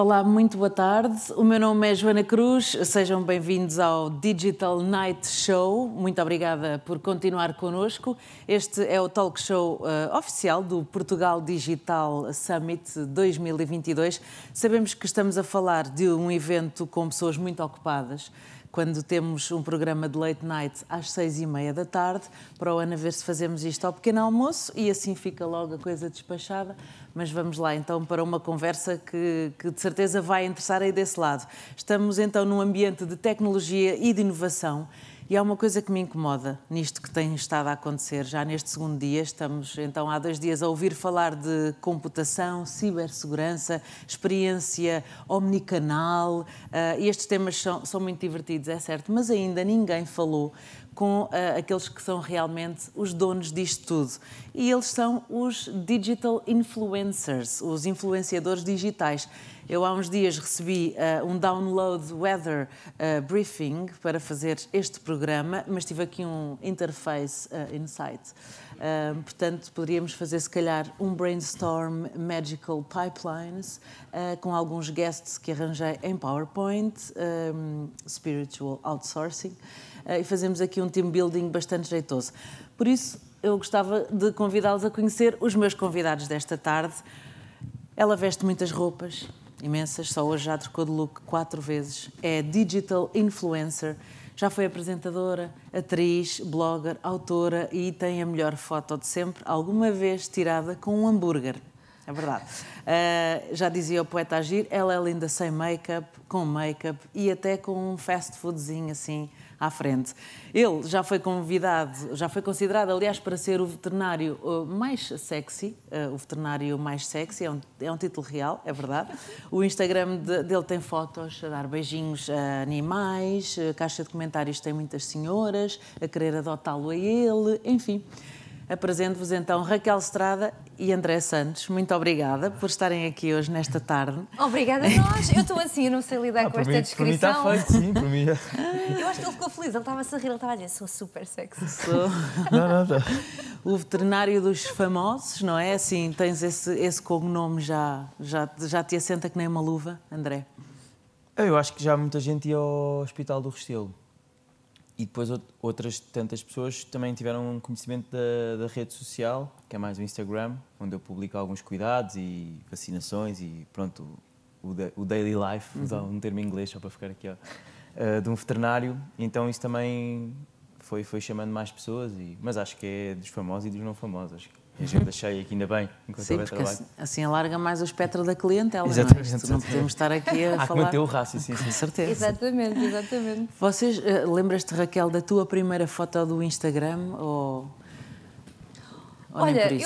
Olá, muito boa tarde. O meu nome é Joana Cruz. Sejam bem-vindos ao Digital Night Show. Muito obrigada por continuar connosco. Este é o talk show uh, oficial do Portugal Digital Summit 2022. Sabemos que estamos a falar de um evento com pessoas muito ocupadas quando temos um programa de late night às seis e meia da tarde, para o Ana ver se fazemos isto ao pequeno almoço e assim fica logo a coisa despachada. Mas vamos lá então para uma conversa que, que de certeza vai interessar aí desse lado. Estamos então num ambiente de tecnologia e de inovação e há uma coisa que me incomoda nisto que tem estado a acontecer. Já neste segundo dia, estamos então há dois dias a ouvir falar de computação, cibersegurança, experiência omnicanal. Uh, estes temas são, são muito divertidos, é certo, mas ainda ninguém falou com uh, aqueles que são realmente os donos disto tudo. E eles são os digital influencers, os influenciadores digitais. Eu há uns dias recebi uh, um download weather uh, briefing para fazer este programa, mas tive aqui um interface insight. portanto, poderíamos fazer, se calhar, um brainstorm magical pipelines com alguns guests que arranjei em PowerPoint, um, spiritual outsourcing. Eh, e fazemos aqui um team building bastante jeitoso. Por isso, eu gostava de convidá-los a conhecer os meus convidados desta tarde. Ela veste muitas roupas, imensas, só hoje já trocou de look quatro vezes. É digital influencer, já foi apresentadora, atriz, blogger, autora e tem a melhor foto de sempre, alguma vez tirada com um hambúrguer. É verdade. Uh, já dizia o poeta Agir, ela é linda sem make-up, com make-up e até com um fast foodzinho assim, à frente. Ele já foi convidado, já foi considerado, aliás, para ser o veterinário eh, mais sexy, eh, o veterinário mais sexy, é um, é um título real, é verdade. O Instagram de, dele tem fotos a dar beijinhos a animais, a eh, caixa de comentários tem muitas senhoras a querer adotá-lo a ele, enfim. Apresento-vos então Raquel Estrada e André Santos. Muito obrigada por estarem aqui hoje nesta tarde. Obrigada a nós. Eu estou assim, eu não sei lidar ah, com esta mim, tá descrição. Para mim está feito, sim, para mim. É. Eu acho que ele ficou feliz, ele estava a sorrir, ele estava a dizer, sou super sexy. Sou. Não, não, tá. O veterinário dos famosos, não é? Assim, tens esse, esse cognome já, já, já te assenta que nem uma luva, André? Eu acho que já muita gente ia ao Hospital do Restelo e depois outras tantas pessoas também tiveram conhecimento da, da, rede social, que é mais o Instagram, onde eu publico alguns cuidados e vacinações e pronto, o, o daily life, usar uhum. um termo em inglês só para ficar aqui, ó, eh, de um veterinário. Então isso também foi, foi chamando mais pessoas, e, mas acho que é dos famosos e dos não famosos. Acho que a agenda cheia, aqui ainda bem, enquanto Sim, porque trabalho. Assim, assim alarga mais o espectro da clientela. Exatamente. Não, é? não podemos estar aqui a Há falar. Que o raço, sim, sim. Com certeza. Exatamente, exatamente. Vocês, uh, lembras-te, Raquel, da tua primeira foto do Instagram? Ou... ou olha, eh,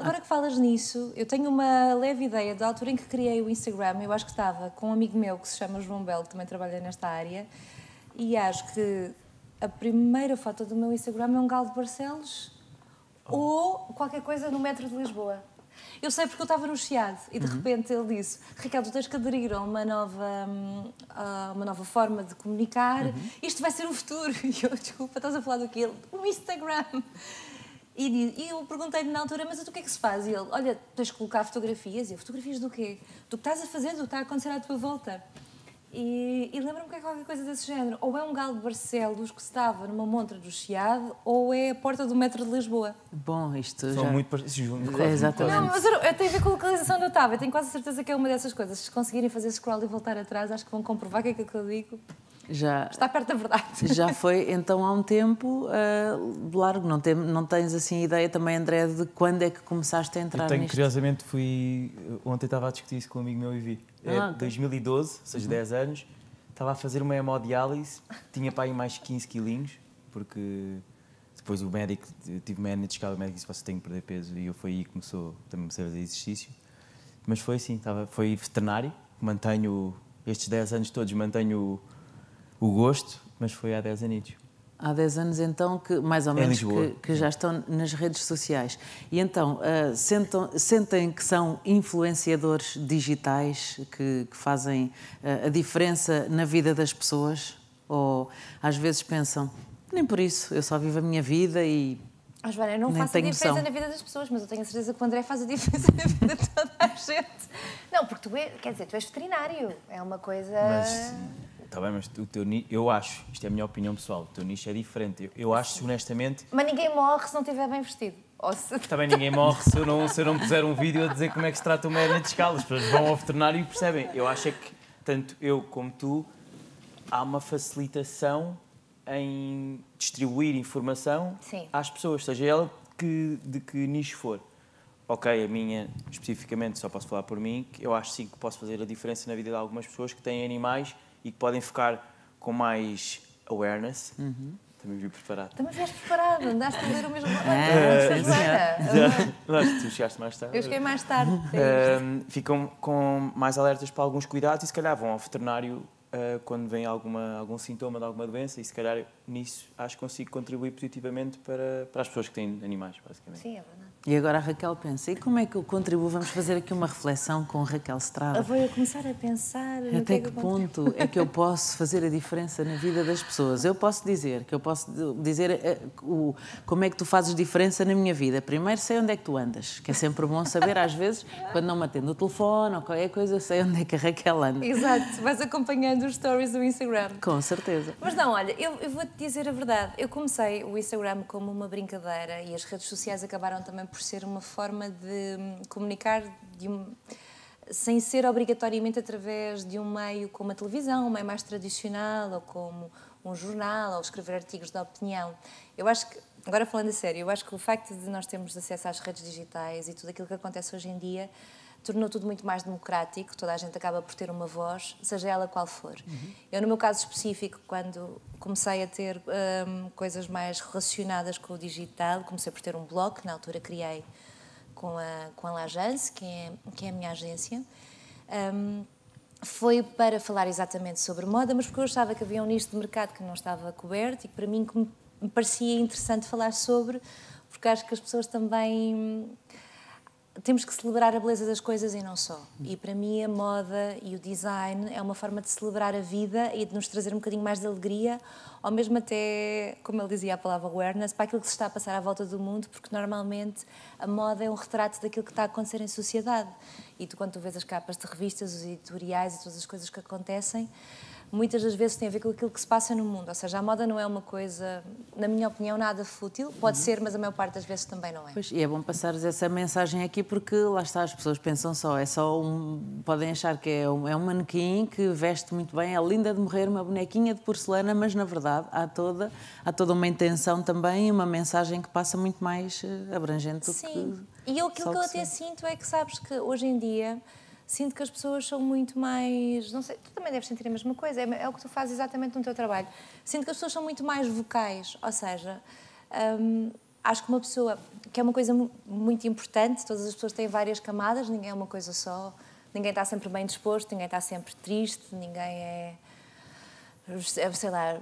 agora ah. que falas nisso, eu tenho uma leve ideia da altura em que criei o Instagram. Eu acho que estava com um amigo meu que se chama João Belo, que também trabalha nesta área, e acho que a primeira foto do meu Instagram é um galo de Barcelos ou qualquer coisa no metro de Lisboa. Eu sei porque eu estava no Chiado e de uhum. repente ele disse: Ricardo, tens que aderir a uma nova, hum, a uma nova forma de comunicar, uhum. isto vai ser o futuro. E eu, desculpa, estás a falar do quê? O Instagram. E, eu perguntei-lhe na altura, mas o que é que se faz? E ele, olha, tens que colocar fotografias. E eu, fotografias do quê? Do que estás a fazer, do que está a acontecer à tua volta. E, e lembro-me que é qualquer coisa desse género. Ou é um galo de Barcelos que se numa montra do Chiado, ou é a porta do metro de Lisboa. Bom, isto São já... muito parecidos. É, exatamente. Não, mas eu, tem a ver com a localização onde eu estava. Eu tenho quase certeza que é uma dessas coisas. Se conseguirem fazer scroll e voltar atrás, acho que vão comprovar que é que eu digo já está perto da verdade. Já foi então há um tempo uh, largo, não, tem, não tens assim ideia também, André, de quando é que começaste a entrar eu tenho, nisto? Curiosamente fui eh, ontem estava a discutir isso com um amigo meu e vi é, ah, 2012, ou seja, uhum. 10 anos. Estava a fazer uma hemodiálise, tinha para aí mais 15 quilinhos, porque depois o médico, tive uma hérnia de escala, o médico disse, você tenho que perder peso, e eu foi aí que começou, também a fazer exercício. Mas foi assim, estava, foi veterinário, mantenho, estes 10 anos todos, mantenho o, o gosto, mas foi há 10 anos há 10 anos então, que mais ou menos que, que, já estão nas redes sociais. E então, uh, sentam, sentem que são influenciadores digitais que, que fazem uh, a diferença na vida das pessoas? Ou às vezes pensam, nem por isso, eu só vivo a minha vida e Oh, Joana, eu não Nem faço a diferença noção. na vida das pessoas, mas eu tenho a certeza que o André faz a diferença na vida de toda a gente. Não, porque tu é, quer dizer, tu és veterinário. É uma coisa. Mas Está bem, mas o teu nicho, eu acho, isto é a minha opinião pessoal, o teu nicho é diferente. Eu, eu acho, honestamente. Mas ninguém morre se não estiver bem vestido. Se... Também ninguém morre se eu, não, se eu não puser um vídeo a dizer como é que se trata uma hérnia de escala. As pessoas vão ao veterinário e percebem. Eu acho é que, tanto eu como tu, há uma facilitação em distribuir informação Sim. às pessoas, seja ela que, de que nicho for. Ok, a minha, especificamente, só posso falar por mim, que eu acho sim que posso fazer a diferença na vida de algumas pessoas que têm animais e que podem ficar com mais awareness. Uhum. Também viu preparado. Também vieste preparado, andaste a ler o mesmo é, roteiro. tu chegaste mais tarde. Eu cheguei mais tarde. Uh, ficam com mais alertas para alguns cuidados e se calhar vão ao veterinário uh, quando vem alguma, algum sintoma de alguma doença e se calhar nisso acho que consigo contribuir positivamente para, para as pessoas que têm animais, basicamente. Sim, é verdade. E agora a Raquel pensa, e como é que eu contribuo? Vamos fazer aqui uma reflexão com Raquel Estrada. Ah, vou começar a pensar... Até que, é que ponto é que eu posso fazer a diferença na vida das pessoas? Eu posso dizer, que eu posso dizer eh, o, como é que tu fazes diferença na minha vida. Primeiro sei onde é que tu andas, que é sempre bom saber, às vezes, quando não me atendo o telefone ou qualquer coisa, sei onde é que a Raquel anda. Exato, vais acompanhando os stories do Instagram. Com certeza. Mas não, olha, eu, eu vou-te dizer a verdade. Eu comecei o Instagram como uma brincadeira e as redes sociais acabaram também por ser uma forma de hum, comunicar de um, sem ser obrigatoriamente através de um meio como a televisão, um meio mais tradicional, ou como um jornal, ou escrever artigos de opinião. Eu acho que, agora falando a sério, eu acho que o facto de nós termos acesso às redes digitais e tudo aquilo que acontece hoje em dia tornou tudo muito mais democrático, toda a gente acaba por ter uma voz, seja ela qual for. Uhum. Eu, no meu caso específico, quando comecei a ter um, coisas mais relacionadas com o digital, comecei por ter um blog, que na altura criei com a, com a Lajance, que é, que é a minha agência. Um, foi para falar exatamente sobre moda, mas porque eu achava que havia um nicho de mercado que não estava coberto e que para mim que me parecia interessante falar sobre, porque acho que as pessoas também temos que celebrar a beleza das coisas e não só. E para mim a moda e o design é uma forma de celebrar a vida e de nos trazer um bocadinho mais de alegria, ou mesmo até, como ele dizia a palavra awareness, para aquilo que se está a passar à volta do mundo, porque normalmente a moda é um retrato daquilo que está a acontecer em sociedade. E tu, quando tu vês as capas de revistas, os editoriais e todas as coisas que acontecem, muitas das vezes tem a ver com aquilo que se passa no mundo. Ou seja, a moda não é uma coisa, na minha opinião, nada fútil. Pode uhum. ser, mas a maior parte das vezes também não é. Pois, e é bom passar essa mensagem aqui porque lá está, as pessoas pensam só, é só um. podem achar que é um, é um manequim que veste muito bem, é linda de morrer, uma bonequinha de porcelana, mas na verdade há toda, há toda uma intenção também e uma mensagem que passa muito mais eh, abrangente do Sim. que. Sim, e aquilo que, que eu até sinto é que sabes que hoje em dia sinto que as pessoas são muito mais. Não sei, tu também deves sentir a mesma coisa, é, é o que tu fazes exatamente no teu trabalho. Sinto que as pessoas são muito mais vocais, ou seja, hum, acho que uma pessoa. que é uma coisa muito importante, todas as pessoas têm várias camadas, ninguém é uma coisa só, ninguém está sempre bem disposto, ninguém está sempre triste, ninguém é é, sei lá,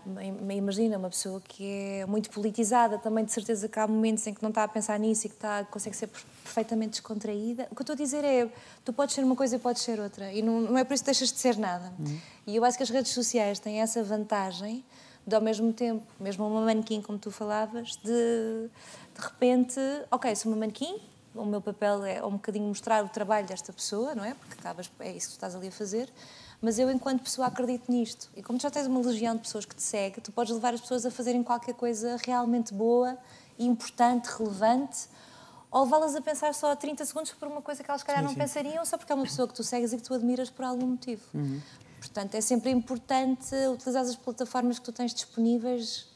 imagina uma pessoa que é muito politizada, também de certeza que há momentos em que não está a pensar nisso e que está, consegue ser perfeitamente descontraída. O que eu estou a dizer é, tu podes ser uma coisa e podes ser outra, e não, não é por isso que deixas de ser nada. Uhum. E eu acho que as redes sociais têm essa vantagem de, ao mesmo tempo, mesmo uma manequim, como tu falavas, de, de repente, ok, sou uma manequim, o meu papel é um bocadinho mostrar o trabalho desta pessoa, não é? Porque acabas, é isso que tu estás ali a fazer mas eu, enquanto pessoa, acredito nisto. E como tu já tens uma legião de pessoas que te segue, tu podes levar as pessoas a fazerem qualquer coisa realmente boa, importante, relevante, ou levá-las a pensar só 30 segundos por uma coisa que elas, calhar, sim, sim. não pensariam, só porque é uma pessoa que tu segues e que tu admiras por algum motivo. Uhum. Portanto, é sempre importante utilizar as plataformas que tu tens disponíveis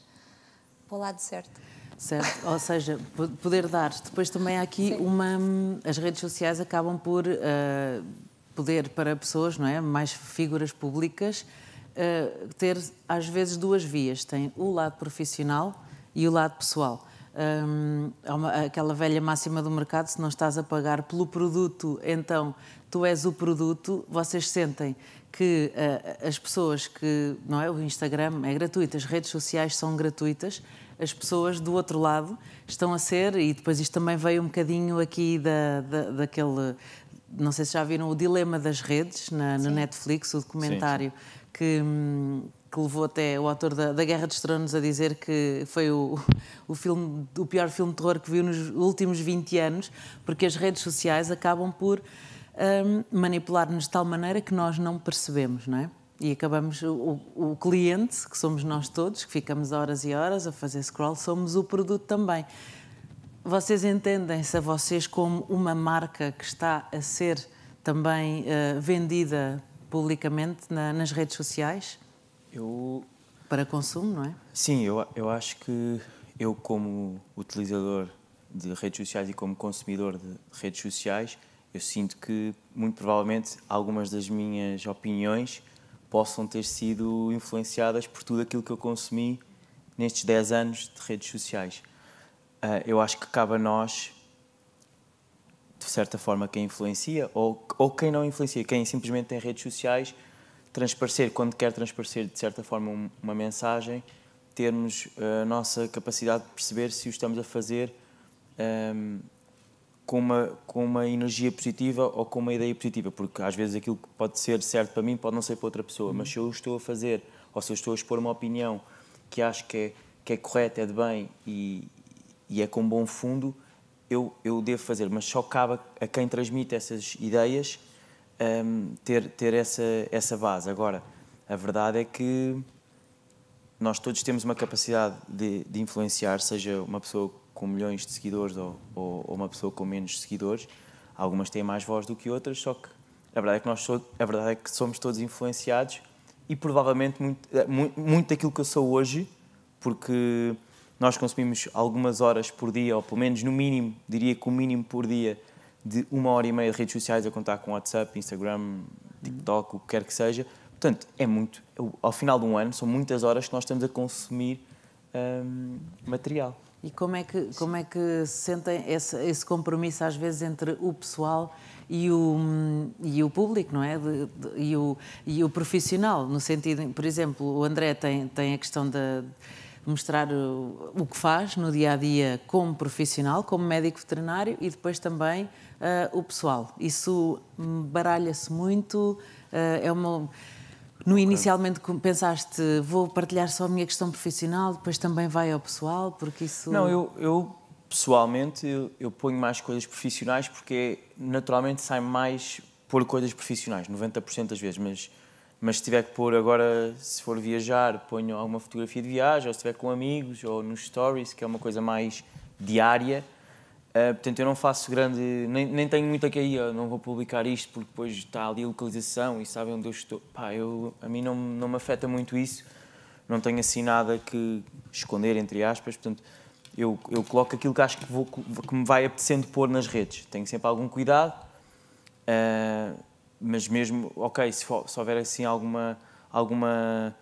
para o lado certo. Certo, ou seja, poder dar. Depois também há aqui Sim. uma. Hum, as redes sociais acabam por. Uh, poder para pessoas, não é? Mais figuras públicas, uh, ter às vezes duas vias. Tem o lado profissional e o lado pessoal. Um, aquela velha máxima do mercado: se não estás a pagar pelo produto, então tu és o produto. Vocês sentem que uh, as pessoas que. Não é? O Instagram é gratuito, as redes sociais são gratuitas, as pessoas do outro lado estão a ser, e depois isto também veio um bocadinho aqui da, da, daquele, não sei se já viram o Dilema das Redes na, Netflix, o documentário sim, sim. Que, hum, que, levou até o autor da, da, Guerra dos Tronos a dizer que foi o, o, filme, o pior filme de terror que viu nos últimos 20 anos, porque as redes sociais acabam por um, manipular-nos de tal maneira que nós não percebemos, não é? E acabamos, o, o, cliente, que somos nós todos, que ficamos horas e horas a fazer scroll, somos o produto também. Vocês entendem-se a vocês como uma marca que está a ser também uh, vendida publicamente na, nas redes sociais? Eu... Para consumo, não é? Sim, eu, eu acho que eu, como utilizador de redes sociais e como consumidor de redes sociais, eu sinto que, muito provavelmente, algumas das minhas opiniões possam ter sido influenciadas por tudo aquilo que eu consumi nestes 10 anos de redes sociais. Ah, eu acho que cabe a nós, de certa forma, quem influencia ou, ou quem não influencia, quem simplesmente tem redes sociais, transparecer, quando quer transparecer, de certa forma, uma mensagem, termos a nossa capacidade de perceber se o estamos a fazer um, com, uma, com uma energia positiva ou com uma ideia positiva, porque às vezes aquilo que pode ser certo para mim pode não ser para outra pessoa, uhum. mas se eu estou a fazer ou se eu estou a expor uma opinião que acho que é, que é correta, é de bem e, e é com bom fundo, eu, eu devo fazer, mas só cabe a quem transmite essas ideias um, ter, ter essa, essa base. Agora, a verdade é que nós todos temos uma capacidade de, de influenciar, seja uma pessoa com milhões de seguidores ou, ou, ou, uma pessoa com menos seguidores. Algumas têm mais voz do que outras, só que a verdade é que, nós so, a verdade é que somos todos influenciados e provavelmente muito, muito, muito daquilo que eu sou hoje, porque nós consumimos algumas horas por dia, ou pelo menos no mínimo, diria que o mínimo por dia, de uma hora e meia de redes sociais a contar com WhatsApp, Instagram, TikTok, o que quer que seja. Portanto, é muito. Ao final de um ano, são muitas horas que nós estamos a consumir hum, material. E como é que, como é que sentem esse, esse, compromisso, às vezes, entre o pessoal e o, hum, e o público, não é? De, de, e, o, e o profissional, no sentido, por exemplo, o André tem, tem a questão da mostrar o, o, que faz no dia a dia como profissional, como médico veterinário e depois também uh, o pessoal. Isso baralha-se muito, uh, é uma. No inicialmente pensaste, vou partilhar só a minha questão profissional, depois também vai ao pessoal, porque isso... Não, eu, eu pessoalmente, eu, eu, ponho mais coisas profissionais porque é, naturalmente sai mais por coisas profissionais, 90% das vezes, mas mas se tiver que pôr agora, se for viajar, ponho alguma fotografia de viagem, ou se estiver com amigos, ou nos stories, que é uma coisa mais diária. Uh, portanto, eu não faço grande. Nem, nem tenho muita que aí, não vou publicar isto porque depois está ali a localização e sabem onde eu estou. Pá, eu, a mim não, não me afeta muito isso, não tenho assim nada que esconder, entre aspas. Portanto, eu, eu coloco aquilo que acho que, vou, que me vai apetecendo pôr nas redes. Tenho sempre algum cuidado. Uh, mas mesmo, ok, se, for, se houver assim alguma, alguma,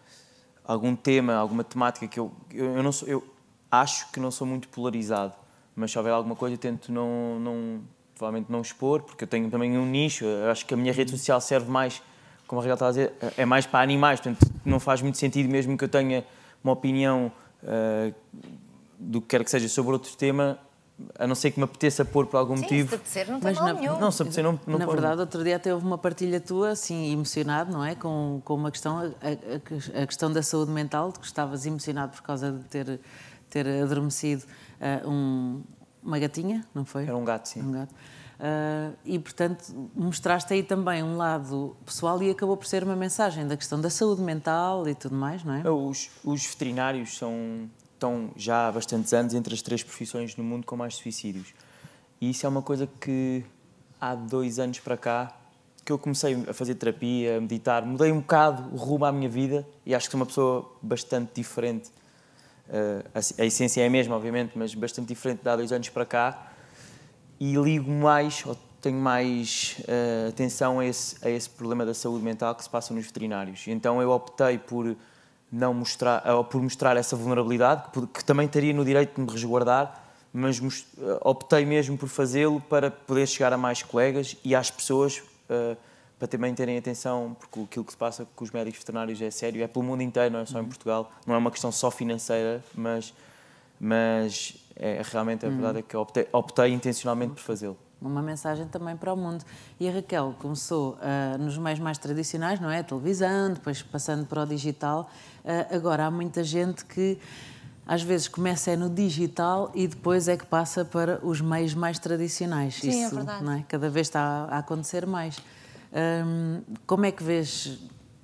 algum tema, alguma temática que eu, eu, eu, não sou, eu acho que não sou muito polarizado, mas se houver alguma coisa eu tento não, não, provavelmente não expor, porque eu tenho também um nicho, eu acho que a minha rede uhum. social serve mais, como a Raquel está a dizer, é, é mais para animais, portanto não faz muito sentido mesmo que eu tenha uma opinião uh, do que quer que seja sobre outro tema, a não ser que me apeteça pôr por algum Sim, motivo. Se apetecer, não tem mas na, nenhum. Não, se apetecer, não, não Na verdade, outro dia até houve uma partilha tua, assim, emocionado, não é? Com, com uma questão, a, a, a questão da saúde mental, de que estavas emocionado por causa de ter, ter adormecido uh, um, uma gatinha, não foi? Era um gato, sim. Um gato. Uh, e, portanto, mostraste aí também um lado pessoal e acabou por ser uma mensagem da questão da saúde mental e tudo mais, não é? Os, os veterinários são, estão já há bastantes anos entre as três profissões no mundo com mais suicídios. E isso é uma coisa que há dois anos para cá que eu comecei a fazer terapia, a meditar, mudei um bocado o rumo à minha vida e acho que sou uma pessoa bastante diferente. Eh, a, essência é a mesma, obviamente, mas bastante diferente de há dois anos para cá e ligo mais ou tenho mais eh, atenção a esse, a esse problema da saúde mental que se passa nos veterinários. Então eu optei por não mostrar, ou eh, por mostrar essa vulnerabilidade, que, que também estaria no direito de me resguardar, mas eh, optei mesmo por fazê-lo para poder chegar a mais colegas e às pessoas uh, para também terem atenção, porque aquilo que se passa com os médicos veterinários é sério, é pelo mundo inteiro, não é só uhum. em Portugal, não é uma questão só financeira, mas, mas é, realmente a uhum. verdade é que optei, optei intencionalmente por fazê-lo uma mensagem também para o mundo. E a Raquel começou uh, nos meios mais tradicionais, não é? A televisão, depois passando para o digital. Uh, agora há muita gente que às vezes começa é no digital e depois é que passa para os meios mais tradicionais. Sim, é Isso, é verdade. É? Cada vez está a acontecer mais. Um, como é que vês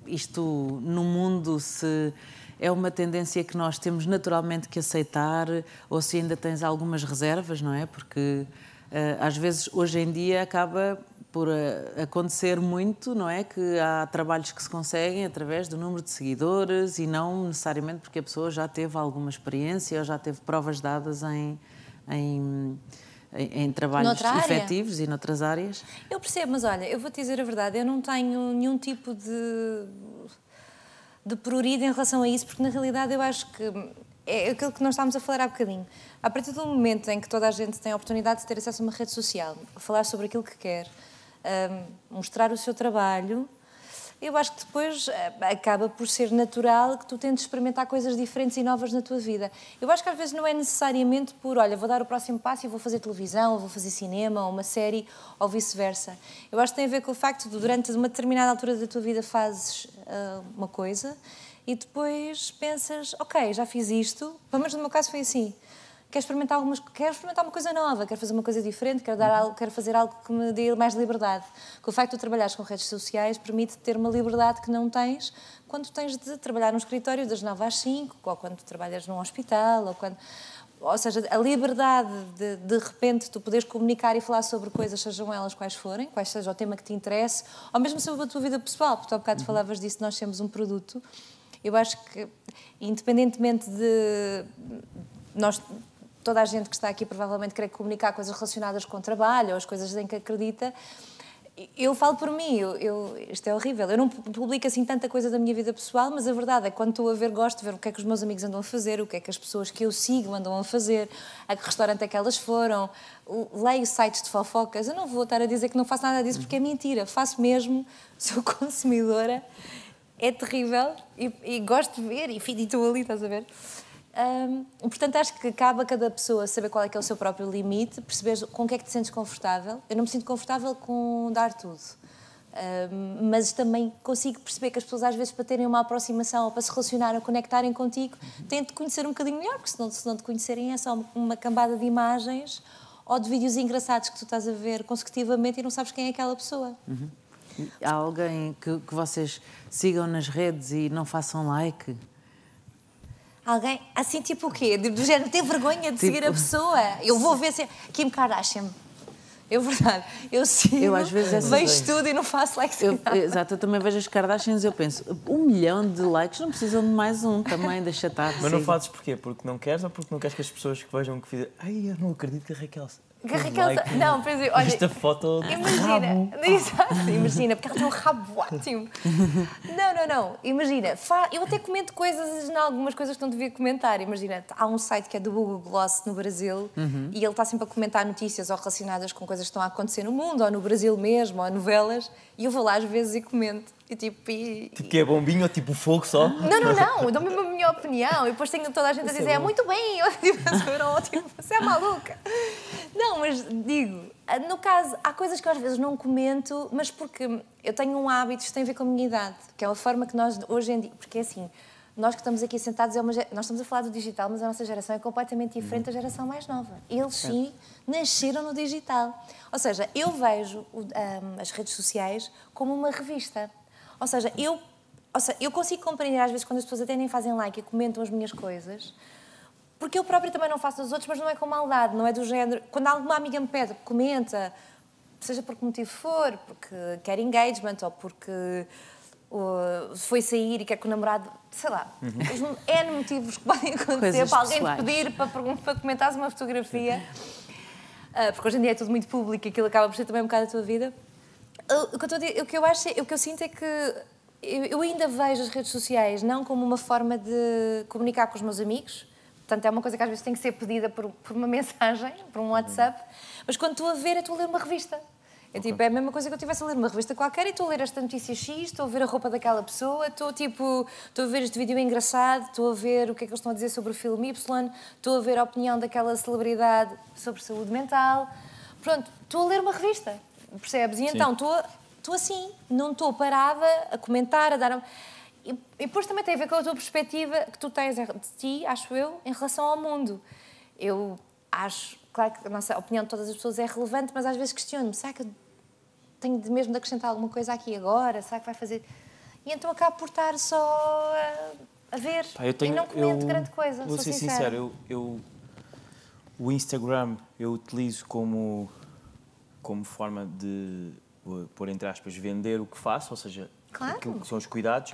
isto no mundo? Se é uma tendência que nós temos naturalmente que aceitar ou se ainda tens algumas reservas, não é? Porque eh, às vezes, hoje em dia, acaba por eh, acontecer muito, não é? Que há trabalhos que se conseguem através do número de seguidores e não necessariamente porque a pessoa já teve alguma experiência ou já teve provas dadas em, em, em, em trabalhos efetivos e noutras áreas. Eu percebo, mas olha, eu vou te dizer a verdade, eu não tenho nenhum tipo de, de prurido em relação a isso, porque na realidade eu acho que é aquilo que nós estávamos a falar há bocadinho. A partir do momento em que toda a gente tem a oportunidade de ter acesso a uma rede social, falar sobre aquilo que quer, um, mostrar o seu trabalho, eu acho que depois ah, acaba por ser natural que tu tentes experimentar coisas diferentes e novas na tua vida. Eu acho que às vezes não é necessariamente por, olha, vou dar o próximo passo e vou fazer televisão, ou vou fazer cinema, ou uma série, ou vice-versa. Eu acho que tem a ver com o facto de, durante uma determinada altura da tua vida, fazes uh, uma coisa e depois pensas, ok, já fiz isto, pelo menos no meu caso foi assim. Quero experimentar, algumas, quero experimentar uma coisa nova, quero fazer uma coisa diferente, quero, dar algo, quero fazer algo que me dê mais liberdade. Que o facto de tu trabalhares com redes sociais permite ter uma liberdade que não tens quando tens de trabalhar num escritório das 9 às 5, ou quando trabalhas num hospital, ou quando ou seja, a liberdade de de repente tu poderes comunicar e falar sobre coisas, sejam elas quais forem, quais seja o tema que te interesse, ou mesmo sobre a tua vida pessoal, porque tu há bocado uhum. falavas disso, nós temos um produto eu acho que, independentemente de nós toda a gente que está aqui provavelmente quer comunicar coisas relacionadas com o trabalho ou as coisas em que acredita. Eu falo por mim, eu, eu, isto é horrível. Eu não publico assim tanta coisa da minha vida pessoal, mas a verdade é que quando estou a ver, gosto de ver o que é que os meus amigos andam a fazer, o que é que as pessoas que eu sigo andam a fazer, a que restaurante é que elas foram, leio sites de fofocas. Eu não vou estar a dizer que não faço nada disso porque é mentira, faço mesmo, sou consumidora é terrível e, e gosto de ver, e estou ali, estás a ver? Um, portanto, acho que cabe a cada pessoa saber qual é que é o seu próprio limite, perceber com o que é que te sentes confortável. Eu não me sinto confortável com dar tudo. Um, mas também consigo perceber que as pessoas às vezes para terem uma aproximação ou para se relacionarem, ou conectarem contigo têm de conhecer um bocadinho melhor, porque se não, se não te conhecerem é só uma cambada de imagens ou de vídeos engraçados que tu estás a ver consecutivamente e não sabes quem é aquela pessoa. Uhum. Há alguém que, que vocês sigam nas redes e não façam like? Alguém, assim tipo o quê? Tipo, do género, tem vergonha de tipo... seguir a tipo- pessoa? Eu vou ver se... É- Kim Kardashian. É verdade, eu sigo, eu, às vezes, vejo coisas. tudo e não faço likes. Eu, exato, eu também vejo as Kardashians e eu penso, um milhão de likes, não precisam de mais um também, deixa estar. Mas sigo. não fazes porquê? Porque não queres ou porque não queres que as pessoas que vejam que fizeram, ai, eu não acredito que a Raquel Garricão. Like. Não, pois olha. Esta foto. Imagina. Exato, imagina, porque ela tem um rabo ótimo. Não, não, não. Imagina. Eu até comento coisas, algumas coisas que não devia comentar. Imagina, há um site que é do Google Gloss no Brasil uhum. e ele está sempre a comentar notícias ou relacionadas com coisas que estão a acontecer no mundo, ou no Brasil mesmo, ou novelas. E eu vou lá às vezes e comento. E, tipo, e... tipo que é bombinho ou tipo fogo só? Não, não, não. Dou-me a minha opinião. E depois tenho toda a gente a é dizer, é, é muito bem. Eu tipo, assim, era ótimo você é maluca. Não, mas digo, no caso, há coisas que às vezes não comento, mas porque eu tenho um hábito, isto tem a ver com a minha idade, que é uma forma que nós hoje em dia. Porque é assim nós que estamos aqui sentados, é uma, nós estamos a falar do digital, mas a nossa geração é completamente diferente da uhum. geração mais nova. Eles sim nasceram no digital. Ou seja, eu vejo um, as redes sociais como uma revista. Ou seja, eu, ou seja, eu consigo compreender às vezes quando as pessoas até nem fazem like e comentam as minhas coisas, porque eu própria também não faço dos outros, mas não é com maldade, não é do género. Quando alguma amiga me pede, comenta, seja por que motivo for, porque quer engagement ou porque Uh, foi sair e quer é que o namorado, sei lá, uhum. É N motivos que podem acontecer Coisas para alguém te pedir para, para comentares uma fotografia, uh, porque hoje em dia é tudo muito público e aquilo acaba por ser também um bocado da tua vida. Uh, o, que o que eu acho, o que eu sinto é que eu, ainda vejo as redes sociais não como uma forma de comunicar com os meus amigos, Portanto, é uma coisa que às vezes tem que ser pedida por, por uma mensagem, por um uhum. WhatsApp, mas quando tu a ver, é tu a ler uma revista. É okay. tipo, é a mesma coisa que eu estivesse a ler uma revista qualquer e estou a ler esta notícia X, estou a ver a roupa daquela pessoa, estou tipo, estou a ver este vídeo engraçado, estou a ver o que é que eles estão a dizer sobre o filme Y, estou a ver a opinião daquela celebridade sobre saúde mental. Pronto, estou a ler uma revista, percebes? E Sim. então estou, estou assim, não estou parada a comentar, a dar. E, e depois também tem a ver com a tua perspectiva que tu tens de ti, acho eu, em relação ao mundo. Eu acho claro que a nossa opinião de todas as pessoas é relevante, mas às vezes questiono-me, será que eu tenho mesmo de acrescentar alguma coisa aqui agora? Será que vai fazer... E então acabo por estar só a, a ver Pá, tenho, e não comento eu, grande coisa, vou ser sincero. sincero eu, eu, o Instagram eu utilizo como, como forma de, eh, por entre aspas, vender o que faço, ou seja, claro. aquilo que são os cuidados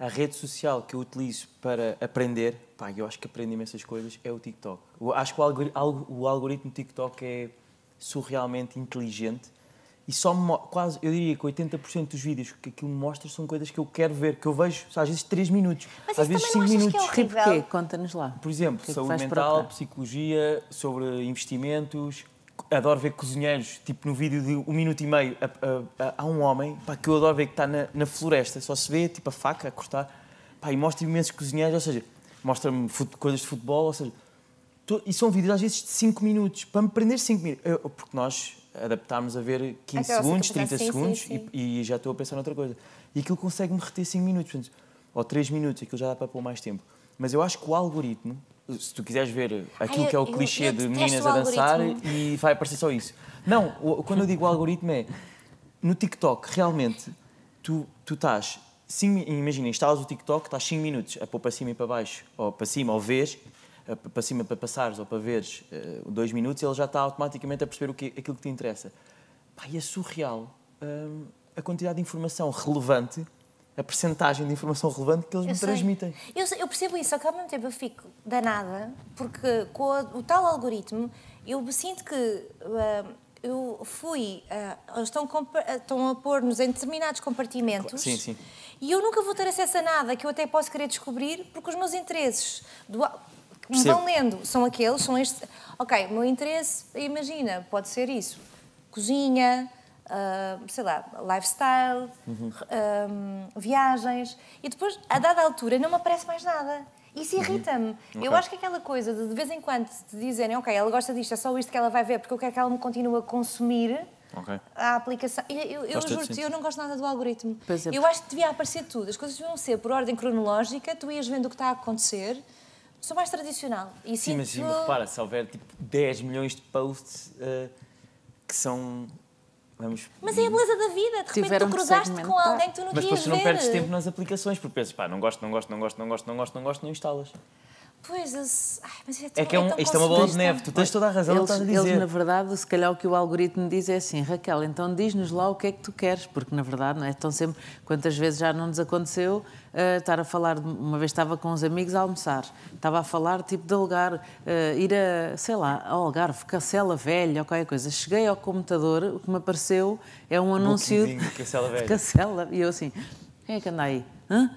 a rede social que eu utilizo para aprender, pá, eu acho que aprendo imensas coisas, é o TikTok. Eu acho que o, algori o algoritmo TikTok é surrealmente inteligente e só quase, eu diria que 80% dos vídeos que aquilo mostra são coisas que eu quero ver, que eu vejo às vezes 3 minutos, Mas às vezes 5 minutos. Que é tipo quê? Conta-nos lá. Por exemplo, que é que saúde mental, procurar? psicologia, sobre investimentos, adoro ver cozinheiros, tipo no vídeo de um minuto e meio, há um homem pá, que eu adoro ver que está na, na, floresta, só se vê tipo a faca a cortar, pá, e mostra imensos cozinheiros, ou seja, mostra-me coisas de futebol, ou seja, tô, e são vídeos às vezes de 5 minutos, para me prender 5 minutos, eu, porque nós adaptámos a ver 15 segundos, 30 sim, segundos, sim, sim. E, e, já estou a pensar noutra coisa. E aquilo consegue-me reter 5 minutos, portanto, ou 3 minutos, aquilo já dá para pôr mais tempo. Mas eu acho que o algoritmo se tu quiseres ver aquilo Ai, que é o eu, clichê eu de meninas a dançar e vai aparecer só isso. Não, quando eu digo algoritmo é no TikTok, realmente, tu, tu estás. Imagina, instalas o TikTok, estás 5 minutos a pôr para cima e para baixo, ou para cima, ou vês, eh, para cima para passares ou para veres 2 eh, minutos, ele já está automaticamente a perceber o que, aquilo que te interessa. Pá, e é surreal hum, a quantidade de informação relevante a percentagem de informação relevante que eles eu me sei. transmitem. Eu, eu, percebo isso, só que ao mesmo tempo eu fico danada, porque com o tal algoritmo eu me sinto que uh, eu fui. Uh, eles estão, ah, estão a pôr-nos em determinados compartimentos. Sim, sim. E eu nunca vou ter acesso a nada que eu até posso querer descobrir, porque os meus interesses do, que me vão lendo são aqueles, são estes. Ok, o meu interesse, imagina, pode ser isso: cozinha uh, sei lá, lifestyle, uhum. Ah, um, viagens, e depois, a dada altura, não me aparece mais nada. Isso uhum. irrita-me. Okay. Eu acho que aquela coisa de de vez em quando te dizerem, ok, ela gosta disto, é só isto que ela vai ver, porque eu quero que ela me continue a consumir okay. a aplicação. Eu, eu, eu juro-te, eu não gosto nada do algoritmo. É. Eu acho que devia aparecer tudo. As coisas deviam ser por ordem cronológica, tu ias vendo o que está a acontecer. Sou mais tradicional. E sim, mas tu... repara, se houver tipo 10 milhões de posts uh, que são Vamos... Mas é a beleza da vida, de repente tu cruzaste com alguém que tu não Mas querias Mas depois tu não perdes tempo nas aplicações, porque pensas, pá, não gosto, não gosto, não gosto, não gosto, não gosto, não gosto, não instalas. Pois, eles... Ai, mas é, é tão, é que é, é um, é isto é uma bola de neve, tu tens toda a razão, eles, a dizer. Eles, na verdade, se calhar o que o algoritmo diz é assim, Raquel, então diz-nos lá o que é que tu queres, porque na verdade, não é? Estão sempre, quantas vezes já não nos aconteceu uh, estar a falar, uma vez estava com uns amigos a almoçar, estava a falar tipo de alugar, uh, ir a, sei lá, ao Algarve, Cacela Velha ou qualquer coisa. Cheguei ao computador, o que me apareceu é um anúncio... De Cacela Velha. Cacela, e eu assim, quem é que anda aí? Hã?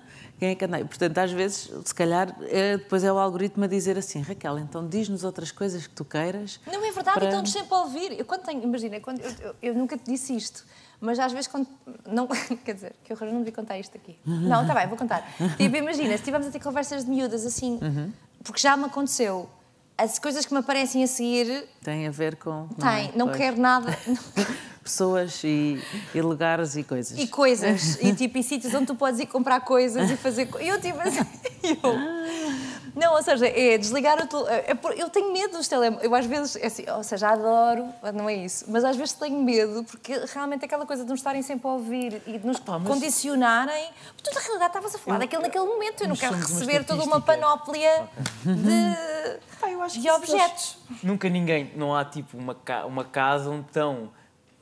quem é que anda Portanto, às vezes, se calhar, é, depois é o algoritmo a dizer assim, Raquel, então diz-nos outras coisas que tu queiras. Não é verdade, para... estão-nos sempre a ouvir. Eu quando tenho, imagina, quando, eu, eu, eu nunca te disse isto, mas às vezes quando. Não, quer dizer, que horror, não devia contar isto aqui. Não, está bem, vou contar. Tipo, imagina, se estivermos a ter conversas de miúdas assim, uhum. porque já me aconteceu as coisas que me aparecem a seguir. Têm a ver com. Tem, não, é? não quero nada. Pessoas e, e, lugares e coisas. E coisas, e tipo, e sítios onde tu podes ir comprar coisas e fazer. Eu tipo assim. Eu. Ah. Não, ou seja, é desligar o tele... É eu tenho medo dos telemóveis. Eu às vezes, é assim, ou seja, adoro, não é isso, mas às vezes tenho medo porque realmente é aquela coisa de nos estarem sempre a ouvir e de nos ah, mas... condicionarem. tu na realidade estavas a falar eu... daquele naquele momento. Eu não quero receber uma toda uma panóplia de, Pá, de objetos. Nunca ninguém, não há tipo uma, ca... uma casa onde estão.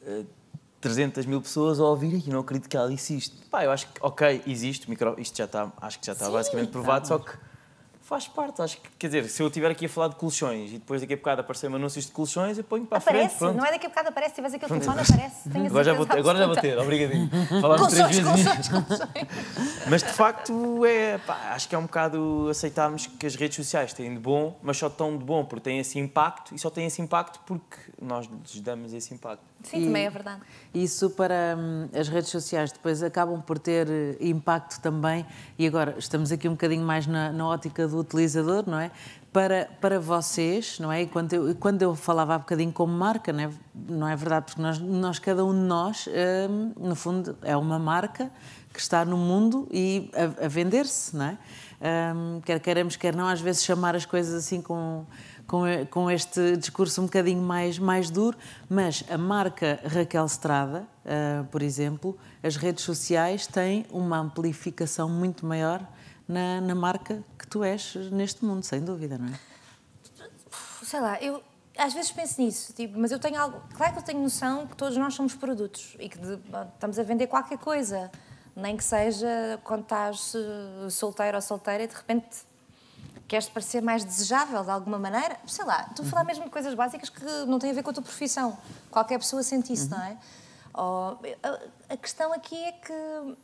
Uh, eh, 300 mil pessoas a ouvir e não acredito que ela disse isto. Pá, eu acho que, ok, existe, micro, isto já está, acho que já está Sim, basicamente tá provado, tá. só que Faz parte, acho que, quer dizer, se eu estiver aqui a falar de colchões e depois daqui a bocado aparecem anúncios de colchões, eu ponho para aparece, a frente. Aparece, não é daqui a bocado aparece, se vais aquele telefone, aparece. Tenho agora já vou ter, agora já vou ter, obrigadinho. Falamos colchões, colchões, colchões. mas de facto, é, pá, acho que é um bocado aceitarmos que as redes sociais têm de bom, mas só tão de bom porque têm esse impacto e só têm esse impacto porque nós lhes damos esse impacto. Sim, e também é verdade. Isso para hum, as redes sociais depois acabam por ter eh, impacto também, e agora estamos aqui um bocadinho mais na, na ótica do utilizador, não é? Para, para vocês, não é? E quando eu, quando eu falava há bocadinho como marca, não é, não é verdade? Porque nós, nós, cada um de nós, hum, no fundo, é uma marca que está no mundo e a, a vender-se, não é? Hum, quer queremos, quer não, às vezes chamar as coisas assim com com, eh, com este discurso um bocadinho mais, mais duro, mas a marca Raquel Estrada, uh, por exemplo, as redes sociais têm uma amplificação muito maior na, na marca que tu és neste mundo, sem dúvida, não é? Sei lá, eu, às vezes penso nisso, tipo, mas eu tenho algo. Claro que eu tenho noção que todos nós somos produtos e que de, ah, estamos a vender qualquer coisa, nem que seja quando estás eh, solteiro ou solteira e de repente queres parecer mais desejável de alguma maneira, sei lá, tu falar uhum. mesmo de coisas básicas que não têm a ver com a tua profissão. Qualquer pessoa sente isso, uhum. não é? Oh, a, a, questão aqui é que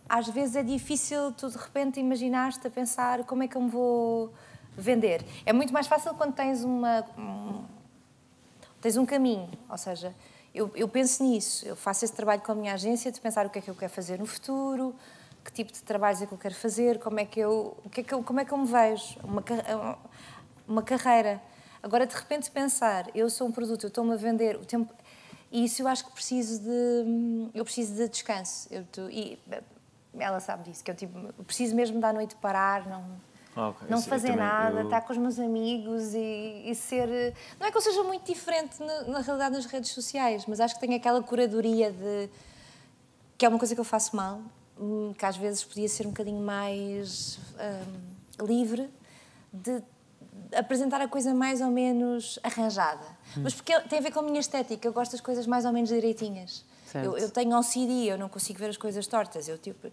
às vezes é difícil tu de repente imaginaste a pensar como é que eu me vou vender. É muito mais fácil quando tens uma um, tens um caminho, ou seja, eu, eu penso nisso, eu faço esse trabalho com a minha agência de pensar o que é que eu quero fazer no futuro, que tipo de trabalhos é que eu quero fazer, como é que eu, que é que eu como é que eu me vejo, uma, é uma carreira. Agora, de repente, pensar, eu sou um produto, eu estou-me a vender, o tempo. E isso eu acho que preciso de. Eu preciso de descanso. Eu tô, e ela sabe disso, que eu, tipo, eu preciso mesmo da noite parar, não. okay. Não fazer também, nada, estar com os meus amigos e, e, ser. Não é que eu seja muito diferente na realidade nas redes sociais, mas acho que tenho aquela curadoria de que é uma coisa que eu faço mal Hum, que às vezes podia ser um bocadinho mais um, livre de apresentar a coisa mais ou menos arranjada. Hum. Mas porque tem a ver com a minha estética, eu gosto das coisas mais ou menos direitinhas. Eu, eu, tenho OCD, eu não consigo ver as coisas tortas. Eu, tipo,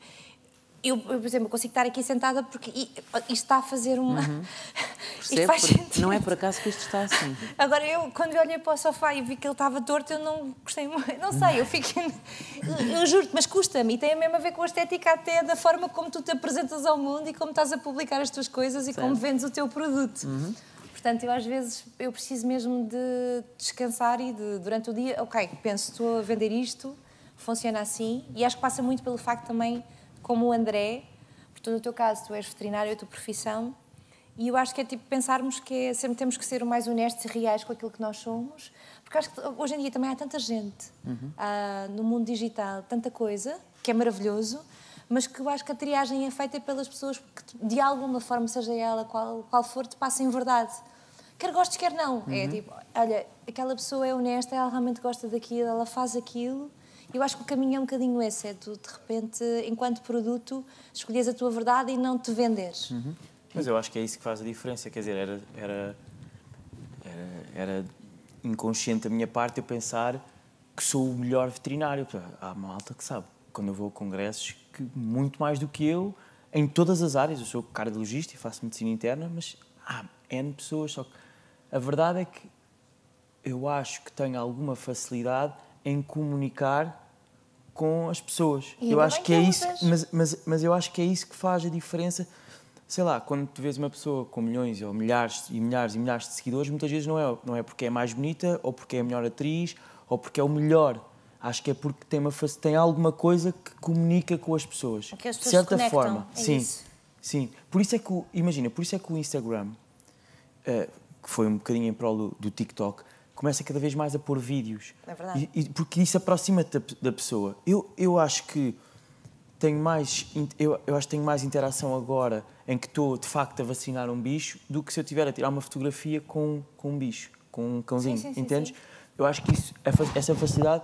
eu, eu, por exemplo, consigo estar aqui sentada porque isto está a fazer uma. Uhum. Percebo, faz sentido. Não é por acaso que isto está assim. Agora, eu, quando eu olhei para o sofá e vi que ele estava torto, eu não gostei muito. Não sei, eu fico. Eu juro-te, mas custa-me. E tem a mesma a ver com a estética, até da forma como tu te apresentas ao mundo e como estás a publicar as tuas coisas e certo. como vendes o teu produto. Uhum. Portanto, eu às vezes eu preciso mesmo de descansar e de, durante o dia, ok, penso, estou a vender isto, funciona assim, e acho que passa muito pelo facto também como o André, portanto no teu caso tu és veterinário, é a tua profissão, e eu acho que é tipo pensarmos que é, sempre temos que ser o mais honestos e reais com aquilo que nós somos, porque acho que hoje em dia também há tanta gente uhum. Ah, no mundo digital, tanta coisa, que é maravilhoso, mas que eu acho que a triagem é feita pelas pessoas que, de alguma forma, seja ela qual, qual for, te passem verdade. Quer gostes, quer não. É uhum. É tipo, olha, aquela pessoa é honesta, ela realmente gosta daquilo, ela faz aquilo eu acho que o caminho é um bocadinho esse, é tu, de repente, enquanto produto, escolhes a tua verdade e não te venderes. Uhum. Mas eu acho que é isso que faz a diferença, quer dizer, era, era, era, inconsciente a minha parte eu pensar que sou o melhor veterinário. Há uma malta que sabe, quando eu vou a congressos, que muito mais do que eu, em todas as áreas, eu sou cardiologista e faço medicina interna, mas há N pessoas, só que a verdade é que eu acho que tenho alguma facilidade em comunicar com as pessoas. E eu acho que é, é isso, mas, mas, mas eu acho que é isso que faz a diferença. Sei lá, quando tu vês uma pessoa com milhões ou milhares e milhares e milhares de seguidores, muitas vezes não é, não é porque é mais bonita, ou porque é a melhor atriz, ou porque é o melhor. Acho que é porque tem, uma, tem alguma coisa que comunica com as pessoas. as pessoas de certa conectam, forma. É sim. Isso. Sim. Por isso é que, o, imagina, por isso é que o Instagram, uh, que foi um bocadinho em prol do, do TikTok, começa cada vez mais a pôr vídeos. É verdade. E, e porque isso aproxima-te da, da, pessoa. Eu, eu acho que tenho mais eu, eu acho que tenho mais interação agora em que estou de facto a vacinar um bicho do que se eu tiver a tirar uma fotografia com, com um bicho, com um cãozinho, sim, sim, entendes? Sim, eu acho que isso, essa facilidade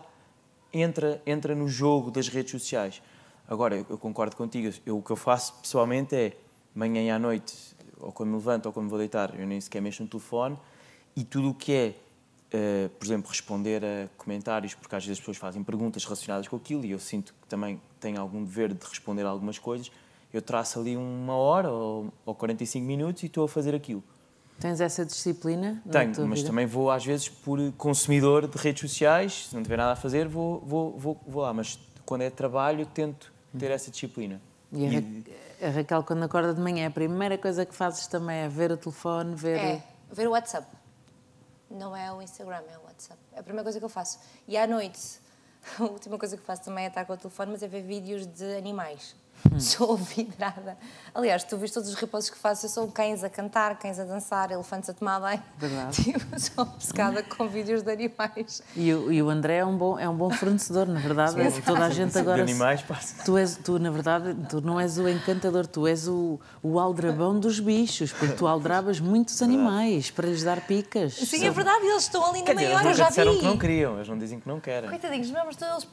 entra entra no jogo das redes sociais. Agora eu, eu concordo contigo, eu, o que eu faço pessoalmente é manhã e à noite, ou quando me levanto ou quando me vou deitar, eu nem sequer mexo no telefone e tudo o que é eh, por exemplo, responder a comentários, porque às vezes as pessoas fazem perguntas relacionadas com aquilo e eu sinto que também tenho algum dever de responder a algumas coisas. Eu traço ali uma hora ou, ou 45 minutos e estou a fazer aquilo. Tens essa disciplina? Tenho, mas vida? também vou às vezes por consumidor de redes sociais, se não tiver nada a fazer, vou, vou, vou, vou lá. Mas quando é trabalho, tento ter essa disciplina. E a, e a, Raquel, quando acorda de manhã, a primeira coisa que fazes também é ver o telefone, ver. É, ver o WhatsApp não é o Instagram, é o WhatsApp. É a primeira coisa que eu faço. E à noite, a última coisa que faço também é estar com o telefone, mas é ver vídeos de animais. Hum. Sou vidrada. Aliás, tu viste todos os repousos que faço, eu sou cães a cantar, cães a dançar, elefantes a tomar banho. Verdade. Tipo, sou obcecada com vídeos de animais. E, o, e o André é um, bom, é um bom fornecedor, na verdade. Sim, Toda a gente agora. De animais, passa. Tu, és, tu, na verdade, tu não és o encantador, tu és o, o aldrabão dos bichos, porque tu aldrabas muitos animais para lhes dar picas. Sim, é verdade, eles estão ali na maior, eu já vi. Eles que não queriam, eles não dizem que não querem. Coitadinhos, mas tu eles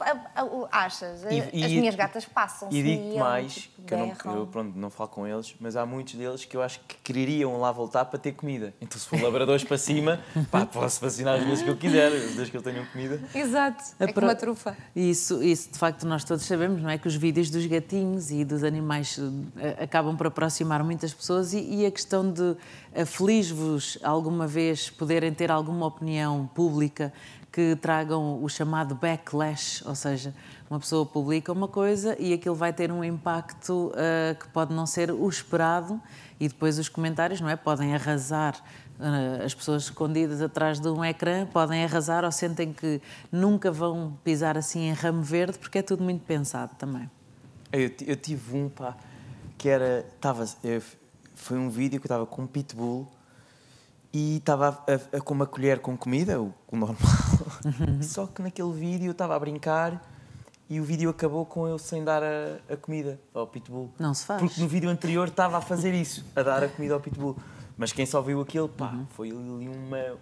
achas, e, as e, minhas gatas passam-se. E digo mais tipo, que eu, não, eu, pronto, não falo com eles, mas há muitos deles que eu acho que queriam lá voltar para ter comida. Então, se for labradores para cima, pá, posso vacinar as vezes que eu quiser, as vezes que eu tenho comida. Exato, é, é uma trufa. Isso, isso, de facto, nós todos sabemos, não é? Que os vídeos dos gatinhos e dos animais eh, acabam por aproximar muitas pessoas e, e a questão de eh, feliz-vos alguma vez poderem ter alguma opinião pública que tragam o chamado backlash, ou seja, uma pessoa publica uma coisa e aquilo vai ter um impacto uh, que pode não ser o esperado e depois os comentários, não é? Podem arrasar eh, as pessoas escondidas atrás de um ecrã podem arrasar ou sentem que nunca vão pisar assim em ramo verde, porque é tudo muito pensado também. Eu, eu tive um, pá, que era. Tava, eu, foi um vídeo que eu estava com um pitbull e estava com uma colher com comida, o, o normal. Uhum. Só que naquele vídeo eu estava a brincar e o vídeo acabou com eu sem dar a, a, comida ao pitbull. Não se faz. Porque no vídeo anterior estava a fazer isso, a dar a comida ao pitbull. Mas quem só viu aquilo, pá, uhum. foi ali uma,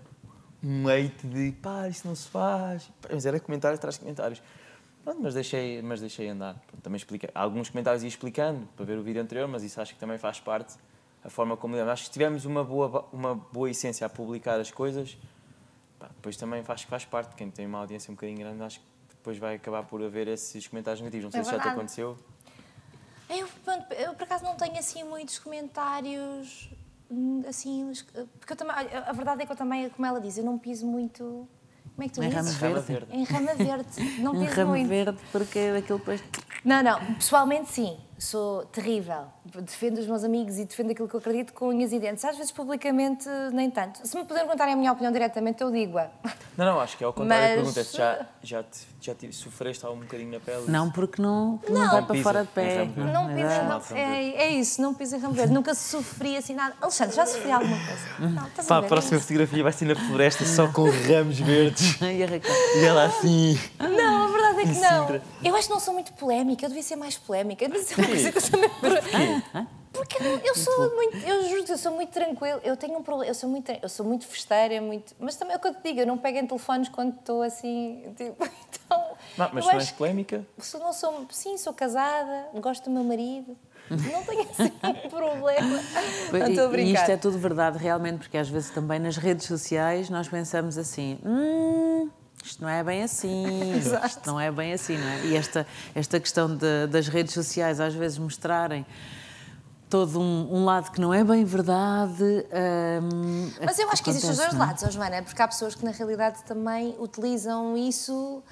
um leite de pá, isso não se faz. Mas era comentários atrás de comentários. Pronto, mas deixei, mas deixei andar. Pronto, também expliquei. Alguns comentários ia explicando para ver o vídeo anterior, mas isso acho que também faz parte a forma como lidamos. Acho que tivemos uma boa, uma boa essência a publicar as coisas. Pá, depois também faz, faz parte. Quem tem uma audiência um bocadinho grande, acho que depois vai acabar por haver esses comentários negativos. Não sei é se já te aconteceu. Eu, pronto, eu, por acaso não tenho assim muitos comentários assim, porque eu também, a verdade é que eu também, como ela diz, eu não piso muito como é que tu em dizes? Rama verde. Em rama verde. Não em rama muito. verde, porque é aquilo depois não, não, pessoalmente sim. Sou terrível. Defendo os meus amigos e defendo aquilo que eu acredito com unhas e dentes. Às vezes, publicamente, nem tanto. Se me puderem contar a minha opinião diretamente, eu digo-a. Não, não, acho que é ao contrário. Mas... Pergunta é se já, já, te, já te sofreste algo um bocadinho na pele. Não, porque não, não. não vai para fora de pé. Não, pisa, é, é, é isso, não pisa em verde. Nunca sofri assim nada. Alexandre, já sofri alguma coisa? Uhum. Não, estás Pá, a, a próxima fotografia vai ser na floresta só com ramos verdes. e E ela assim... Não, verdade é que não. Eu acho que não sou muito polémica, eu devia ser mais polémica. Eu devia ser uma coisa que eu sou ah, Porque então. eu, sou muito, eu juro eu sou muito tranquilo. Eu tenho um problema, eu sou muito, eu sou muito festeira, é muito, mas também é o que eu te digo, eu não pego em telefones quando estou assim, tipo, então. Não, mas não és polémica? Se não sou, sim, sou casada, gosto do meu marido. Não tenho assim problema. Não estou a E isto é tudo verdade, realmente, porque às vezes também nas redes sociais nós pensamos assim. Hum, isto não é bem assim, isto não é bem assim, não é? E esta, esta questão de, das redes sociais às vezes mostrarem todo um, um, lado que não é bem verdade. Hum, mas eu acho acontece, que existem os dois é? lados, oh, Joana, porque há pessoas que na realidade também utilizam isso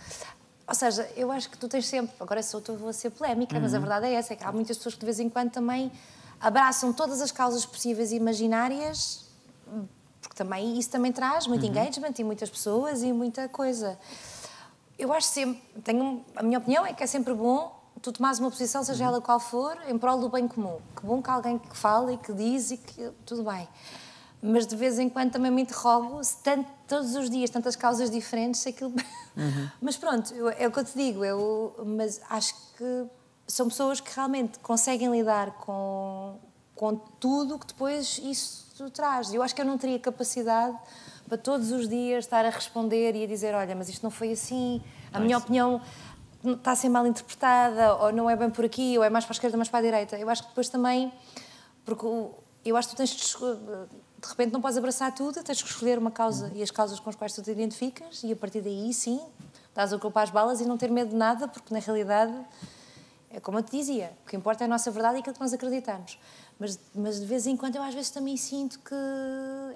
ou seja, eu acho que tu tens sempre. Agora sou eu vou ser polémica, uhum. mas a uhum. verdade é essa: é que há muitas pessoas que de vez em quando também abraçam todas as causas possíveis e imaginárias porque também isso também traz muito uhum. engagement e muitas pessoas e muita coisa. Eu acho sempre, tenho, a minha opinião é que é sempre bom tu tomares uma posição, seja uhum. ela qual for, em prol do bem comum. Que bom que alguém que fala e que diz e que tudo bem. Mas de vez em quando também me interrogo se tanto, todos os dias, tantas causas diferentes, se aquilo. Uhum. mas pronto, eu, é o que eu te digo. Eu, mas acho que são pessoas que realmente conseguem lidar com, com tudo que depois isso tu traz. Eu acho que eu não teria capacidade para todos os dias estar a responder e a dizer: olha, mas isto não foi assim, a minha opinião está a ser mal interpretada, ou não é bem por aqui, ou é mais para a esquerda, mais para a direita. Eu acho que depois também, porque eu acho que tu tens de. De repente não podes abraçar tudo, tens que escolher uma causa uhum. e as causas com as quais tu te identificas, e a partir daí sim, estás a ocupar as balas e não ter medo de nada, porque na realidade é como eu te dizia, o que importa é a nossa verdade e aquilo que nós acreditamos. Mas, mas de vez em quando eu às vezes também sinto que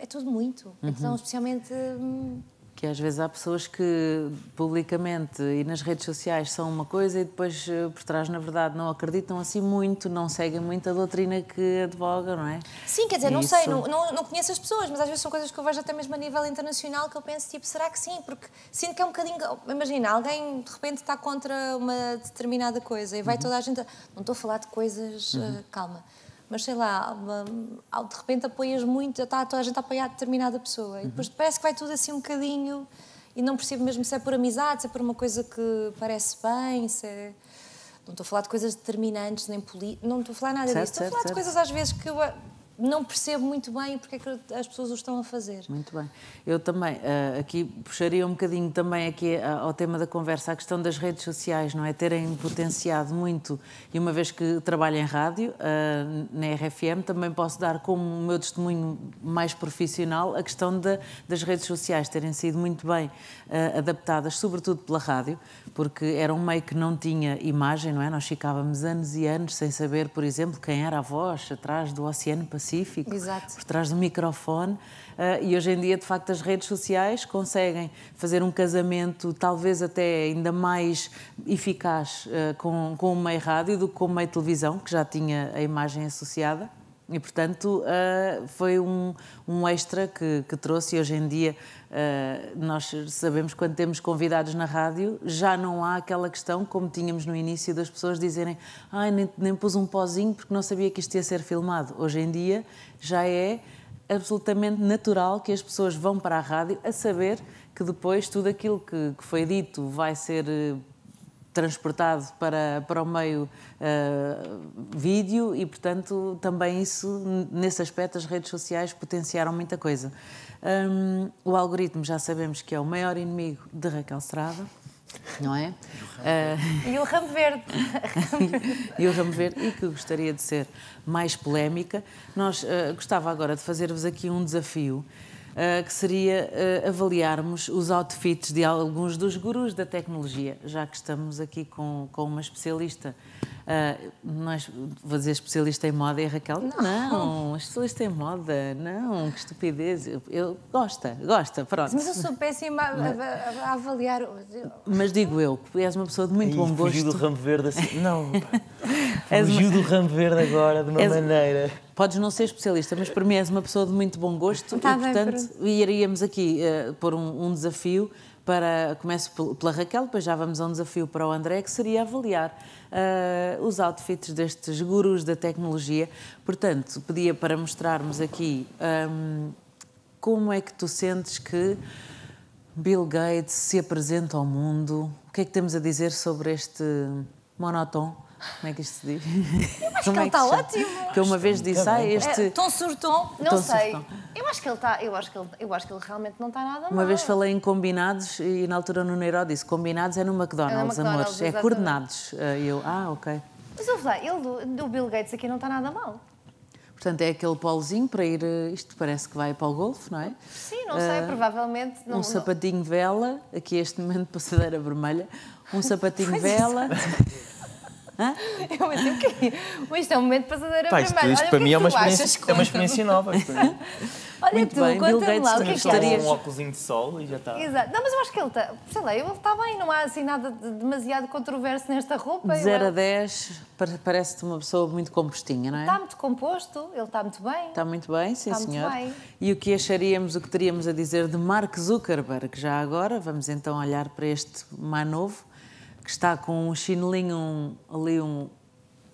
é tudo muito. Uhum. Então, especialmente. Hum, que às vezes há pessoas que publicamente e nas redes sociais são uma coisa e depois eh, por trás, na verdade, não acreditam assim muito, não seguem muito a doutrina que advogam, não é? Sim, quer dizer, não sei, não, não, não, conheço as pessoas, mas às vezes são coisas que eu vejo até mesmo a nível internacional que eu penso, tipo, será que sim? Porque sinto que é um bocadinho. Imagina, alguém de repente está contra uma determinada coisa e vai uhum. toda a gente. Não estou a falar de coisas. Eh, uhum. Uh, calma mas sei lá, de repente apoias muito, está toda a gente a apoiar determinada pessoa. E depois parece que vai tudo assim um bocadinho e não percebo mesmo se é por amizade, se é por uma coisa que parece bem, se é. Não estou a falar de coisas determinantes, nem políticas, não estou a falar nada certo, disso. Estou a falar certo. de coisas às vezes que eu não percebo muito bem porque é que as pessoas o estão a fazer. Muito bem. Eu também, eh, aqui puxaria um bocadinho também aqui eh, ao tema da conversa, a questão das redes sociais, não é? Terem potenciado muito, e uma vez que trabalho em rádio, eh, na RFM, também posso dar como o meu testemunho mais profissional a questão de, das redes sociais terem sido muito bem adaptadas, sobretudo pela rádio, porque era um meio que não tinha imagem, não é? Nós ficávamos anos e anos sem saber, por exemplo, quem era a voz atrás do Oceano Pacífico específico, Exato. por trás do microfone. Uh, e hoje em dia, de facto, as redes sociais conseguem fazer um casamento talvez até ainda mais eficaz uh, com, com o meio rádio do que com o meio televisão, que já tinha a imagem associada. E, portanto, uh, foi um, um extra que, que, trouxe e hoje em dia uh, nós sabemos quando temos convidados na rádio, já não há aquela questão, como tínhamos no início, das pessoas dizerem ai, ah, nem, nem pus um pozinho porque não sabia que isto ia ser filmado. Hoje em dia já é absolutamente natural que as pessoas vão para a rádio a saber que depois tudo aquilo que, que foi dito vai ser eh, transportado para, para o meio uh, vídeo e, portanto, também isso, nesse aspecto, as redes sociais potenciaram muita coisa. Um, o algoritmo já sabemos que é o maior inimigo de Raquel Estrada não é? E o ramo verde. e o ramo verde, e que gostaria de ser mais polémica. Nós uh, gostava agora de fazer-vos aqui um desafio. Eh, que seria eh, avaliarmos os outfits de alguns dos gurus da tecnologia, já que estamos aqui com, com uma especialista Uh, nós, vou dizer especialista em moda e a Raquel, não, não, especialista em moda, não, que estupidez. Eu, eu gosta, gosta, pronto. Mas eu sou péssima a, a, a avaliar. Mas digo eu, que és uma pessoa de muito bom gosto. Fugiu do ramo verde assim. Não, fugiu do ramo verde agora, de uma és... maneira podes não ser especialista, mas para mim és uma pessoa de muito bom gosto tá e, portanto, iríamos aqui uh, pôr um, um, desafio para. Começo pela Raquel, depois já vamos a um desafio para o André, que seria avaliar uh, os outfits destes gurus da tecnologia. Portanto, pedia para mostrarmos aqui um, ehm, como é que tu sentes que Bill Gates se apresenta ao mundo, o que é que temos a dizer sobre este monotone como é que isto se diz? Eu acho Como que é ele está ótimo. Que eu uma vez disse, ah, este. É, tom surtom. Não tom sei. Surtom. Eu acho que ele está, eu acho que ele, eu acho que ele realmente não está nada mal. Uma vez falei em combinados e na altura no Neiro disse: combinados é no McDonald's, é no McDonald's amores, é exatamente. é coordenados. Eh, e eu, ah, ok. Mas ouve lá, ele, o Bill Gates aqui não está nada mal. Portanto, é aquele polozinho para ir. Eh, isto parece que vai para o golfe, não é? Sim, não sei, uh, provavelmente. Não, um sapatinho vela, aqui este momento passadeira vermelha. Um sapatinho é, vela. Hã? Eu assim, o Mas isto é um momento passadeira Pá, isto, primeiro. Isto, Olha, para é mim é uma, experiência, é uma experiência nova. Olha Muito tu, conta-me lá, o que é que um óculosinho de sol e já está. Exato. Não, mas eu acho que ele está, sei lá, ele está bem, não há assim nada de demasiado controverso nesta roupa. 0 a 10, parece-te uma pessoa muito compostinha, não é? Está muito composto, ele está muito bem. Está muito bem, sim está senhor. Bem. E o que acharíamos, o que teríamos a dizer de Mark Zuckerberg? Já agora, vamos então olhar para este mais novo que está com um chinelinho, um, ali um,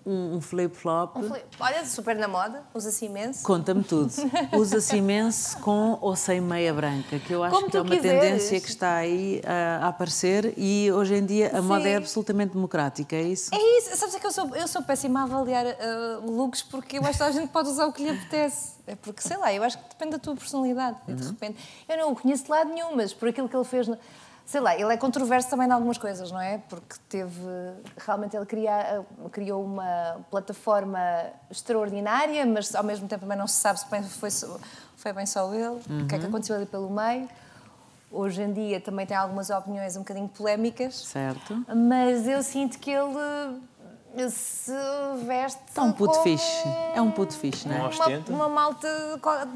um, um flip-flop. Um flip. Olha, super na moda, usa-se imenso. Conta-me tudo. Usa-se imenso com ou sem meia branca, que eu acho Como que é uma quiseres. tendência que está aí a, eh, a aparecer e hoje em dia a Sim. moda é absolutamente democrática, é isso? É isso. Sabes é que eu sou, eu sou péssima a avaliar uh, looks porque eu acho que a gente pode usar o que lhe apetece. É porque, sei lá, eu acho que depende da tua personalidade. Uhum. E de repente, eu não o conheço de lado nenhum, mas por aquilo que ele fez sei lá, ele é controverso também em algumas coisas, não é? Porque teve. Realmente ele cria, criou uma plataforma extraordinária, mas ao mesmo tempo também não se sabe se foi, foi bem só ele, uhum. o que é que uhum. aconteceu ali pelo meio. Hoje em dia também tem algumas opiniões um bocadinho polémicas. Certo. Mas eu sinto que ele se veste. Está é um puto fixe. É um puto fixe, não é? Uma, uma malta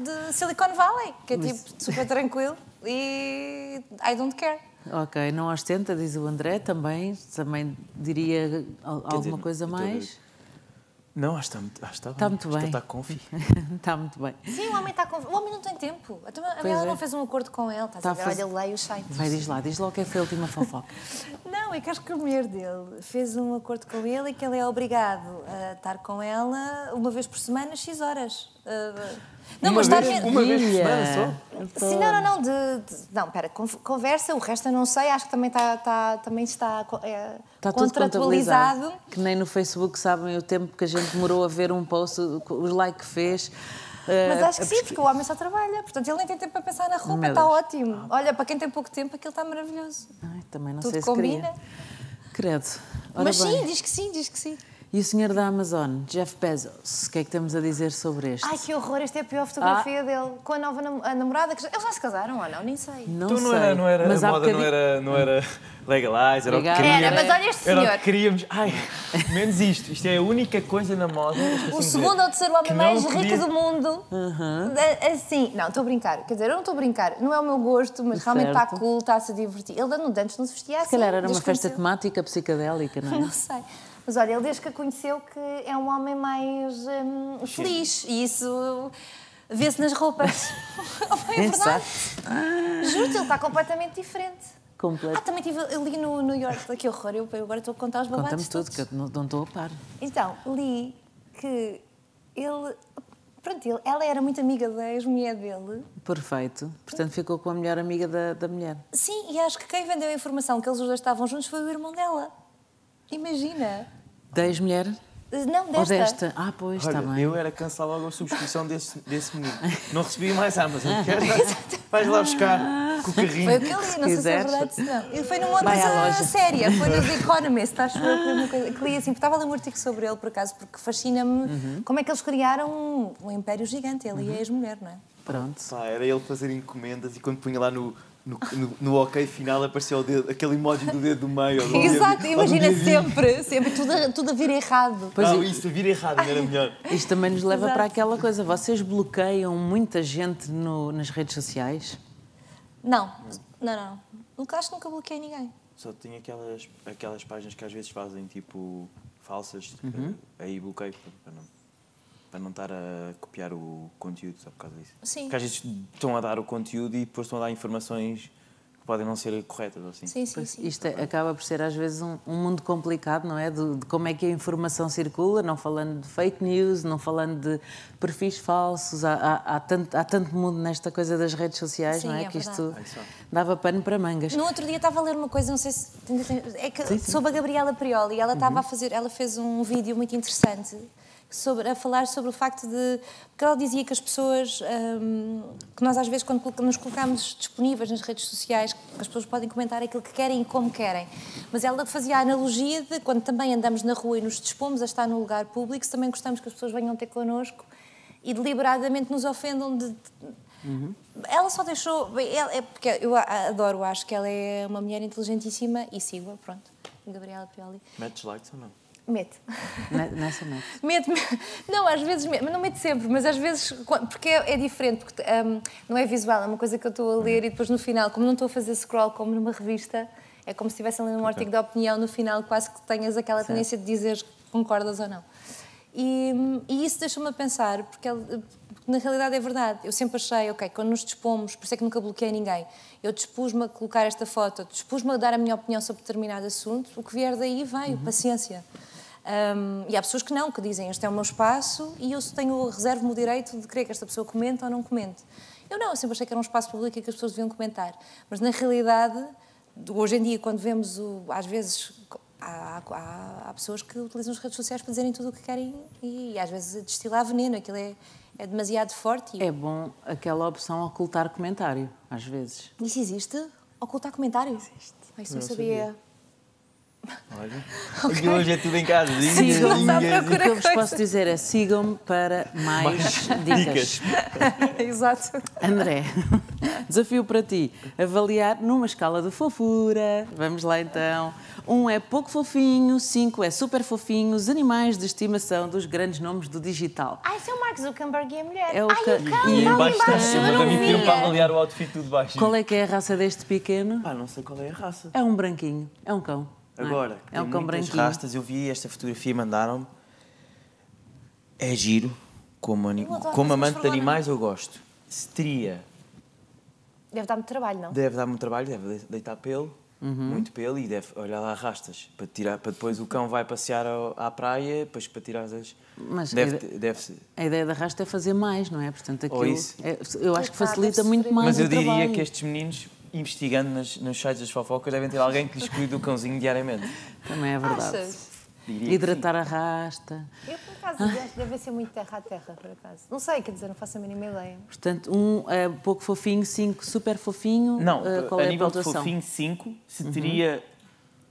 de Silicon Valley, que é tipo super tranquilo e I don't care. Ok, não ostenta, diz o André também. Também diria alguma dizer, coisa mais. Não, acho que está, acho está, está muito bem. Está está muito bem. Sim, o homem está confi. O homem não tem tempo. A, Bela é. não fez um acordo com ele. Estás está a ver? Faz... Olha, leia os sites. Vai, diz lá. Diz lá o que é que foi a última fofoca. não, é que acho que o mulher dele fez um acordo com ele e que ele é obrigado a estar com ela uma vez por semana, X horas. Ah, ah. Não, uma mas vez, estar... Uma vez por semana só? Tô... Então- sim, não, não, não. De, de, não, pera, conversa, o resto eu não sei, acho que também está, tá, também está, é, está contratualizado. que nem no Facebook sabem o tempo que a gente demorou a ver um post, os likes que fez. Eh, Mas acho que sim, porque o homem só trabalha, portanto ele nem tem tempo para pensar na roupa, está ótimo. Ah. Olha, para quem tem pouco tempo, aquilo está maravilhoso. Ai, também não Tudo sei se combina. Queria. Credo. Ora Mas bem. sim, diz que sim, diz que sim. E o senhor da Amazon, Jeff Bezos, o que é que temos a dizer sobre este? Ai, que horror, esta é a pior fotografia ah. dele, com a nova nam a namorada. Que... Eles já se casaram ou não? Nem sei. Não então sei. era, não era, mas a moda bocadinho... não era, não era legalize, era Legal. o que queríamos. Era, mas olha este senhor. Era o que queríamos. Ai, menos isto. Isto é a única coisa na moda. É o assim segundo ou terceiro homem mais rico do mundo. É, é assim, não, estou a brincar. Quer dizer, eu não estou a brincar. Não é o meu gosto, mas realmente está cool, está-se a divertir. Ele antes não se vestia assim. Se calhar assim, era uma festa temática psicadélica, não é? Não sei. Mas olha, ele desde que a conheceu que é um homem mais hum, feliz e isso vê-se nas roupas. é verdade. Juro-te, ele está completamente diferente. Completo. Ah, também tive ali no New York, que horror, eu agora estou a contar os babados Conta-me tudo, que eu não, não estou a par. Então, li que ele Pronto, ele, ela era muito amiga da ex-mulher dele. Perfeito. Portanto, ficou com a melhor amiga da, da mulher. Sim, e acho que quem vendeu a informação que eles os dois estavam juntos foi o irmão dela. Imagina. 10 mulheres mulher eh, Não, desta. Ou desta. Ah, pois, está bem. Eu era cansar logo a subscrição desse, desse menino. Não recebi mais Amazon. Vais lá buscar com o carrinho. Foi o que eu li, não sei se é verdade se não. foi numa outra coisa séria, foi no The Economist, acho que, que li assim, estava a ler um artigo sobre ele, por acaso, porque fascina-me uhum. como é que eles criaram um, império gigante, ele uhum. e a ex-mulher, não é? Pronto. Ah, era ele fazer encomendas e quando punha lá no no, no, no, ok final apareceu dedo, aquele emoji do dedo do meio. Do Exato, dia, imagina sempre, sempre tudo a, tudo a vir errado. Pois ah, isso, a vir errado era melhor. Isto também nos leva Exato. para aquela coisa, vocês bloqueiam muita gente no, nas redes sociais? Não, não, não. Nunca acho que nunca bloqueei ninguém. Só tinha aquelas, aquelas páginas que às vezes fazem tipo falsas, uhum. Eh, aí bloqueio para não para não estar a copiar o conteúdo só por causa disso. Sim. Porque às vezes estão a dar o conteúdo e depois estão a dar informações que podem não ser corretas assim. Sim, sim, sim. Isto é, acaba por ser às vezes um, um mundo complicado, não é? De, de, como é que a informação circula, não falando de fake news, não falando de perfis falsos, há, há, há tanto, há tanto mundo nesta coisa das redes sociais, sim, não é? é que isto é dava pano para mangas. No outro dia estava a ler uma coisa, não sei se é que sim, sim. a Gabriela Prioli, ela uhum. estava uhum. a fazer, ela fez um vídeo muito interessante sobre, a falar sobre o facto de. Porque ela dizia que as pessoas. Um, que nós, às vezes, quando nos colocamos disponíveis nas redes sociais, as pessoas podem comentar aquilo que querem e como querem. Mas ela fazia a analogia de quando também andamos na rua e nos dispomos a estar num lugar público, se também gostamos que as pessoas venham ter connosco e deliberadamente nos ofendam de, de Uhum. Ela só deixou. ela, é, porque eu adoro, acho que ela é uma mulher inteligentíssima e sigo-a, pronto. Gabriela Pioli. Metes likes ou não? Mete. Nessa é, é mete. mete. Não, às vezes mas não mete sempre, mas às vezes, porque é, é, diferente, porque um, não é visual, é uma coisa que eu estou a ler e depois no final, como não estou a fazer scroll como numa revista, é como se estivesse a ler um artigo de opinião, no final quase que tenhas aquela tendência de dizer concordas ou não. E, e isso deixou-me a pensar, porque, porque na realidade é verdade. Eu sempre achei, ok, quando nos dispomos, por isso é que nunca bloqueei ninguém, eu dispus-me a colocar esta foto, dispus-me a dar a minha opinião sobre determinado assunto, o que vier daí veio, uhum. paciência. Um, e há pessoas que não, que dizem este é o meu espaço e eu tenho reservo-me o direito de querer que esta pessoa comente ou não comente. Eu não, eu sempre achei que era um espaço público e que as pessoas deviam comentar. Mas na realidade, hoje em dia, quando vemos, o, às vezes, há, há, há, pessoas que utilizam as redes sociais para dizerem tudo o que querem e, e às vezes destilar veneno, aquilo é, é demasiado forte. E... É bom aquela opção ocultar comentário, às vezes. Isso existe? Ocultar comentário? Existe. isso não, sabia. sabia. Olha. Okay. hoje é tudo em casa. O que eu vos posso dizer é sigam-me para mais, mais dicas. dicas. Exato. André, desafio para ti. Avaliar numa escala de fofura. Vamos lá então. Um é pouco fofinho, cinco é super fofinho, os animais de estimação dos grandes nomes do digital. Ah, esse é o Mark Zuckerberg e a mulher. É o ca... cão, e embaixo está me da mim para avaliar o outfit tudo baixo. Qual é que é a raça deste pequeno? Ah, não sei qual é a raça. É um branquinho, é um cão. É? Agora, é, é um cão branquinho. rastas, eu vi esta fotografia, mandaram-me. É giro, como, como amante de animais eu gosto. teria... Deve dar muito trabalho, não? Deve dar muito trabalho, deve deitar pelo, uhum. muito pelo, e deve olhar lá rastas, para, tirar, para depois o cão vai passear ao, à praia, depois para tirar as... Mas deve, a, ideia, deve a ideia da rasta é fazer mais, não é? Portanto, aquilo, Ou isso. É, eu acho que facilita muito mais Mas eu diria trabalho. que estes meninos investigando nas, nos sites das fofocas, devem ter alguém que lhes cuide do cãozinho diariamente. Também é verdade. Diria Hidratar a rasta. Eu, por acaso, ah. deve ser muito terra a terra, por acaso. Não sei, quer dizer, não faço a mínima ideia. Portanto, um é pouco fofinho, cinco super fofinho. Não, uh, qual a é nível a de fofinho, cinco. Se uhum. teria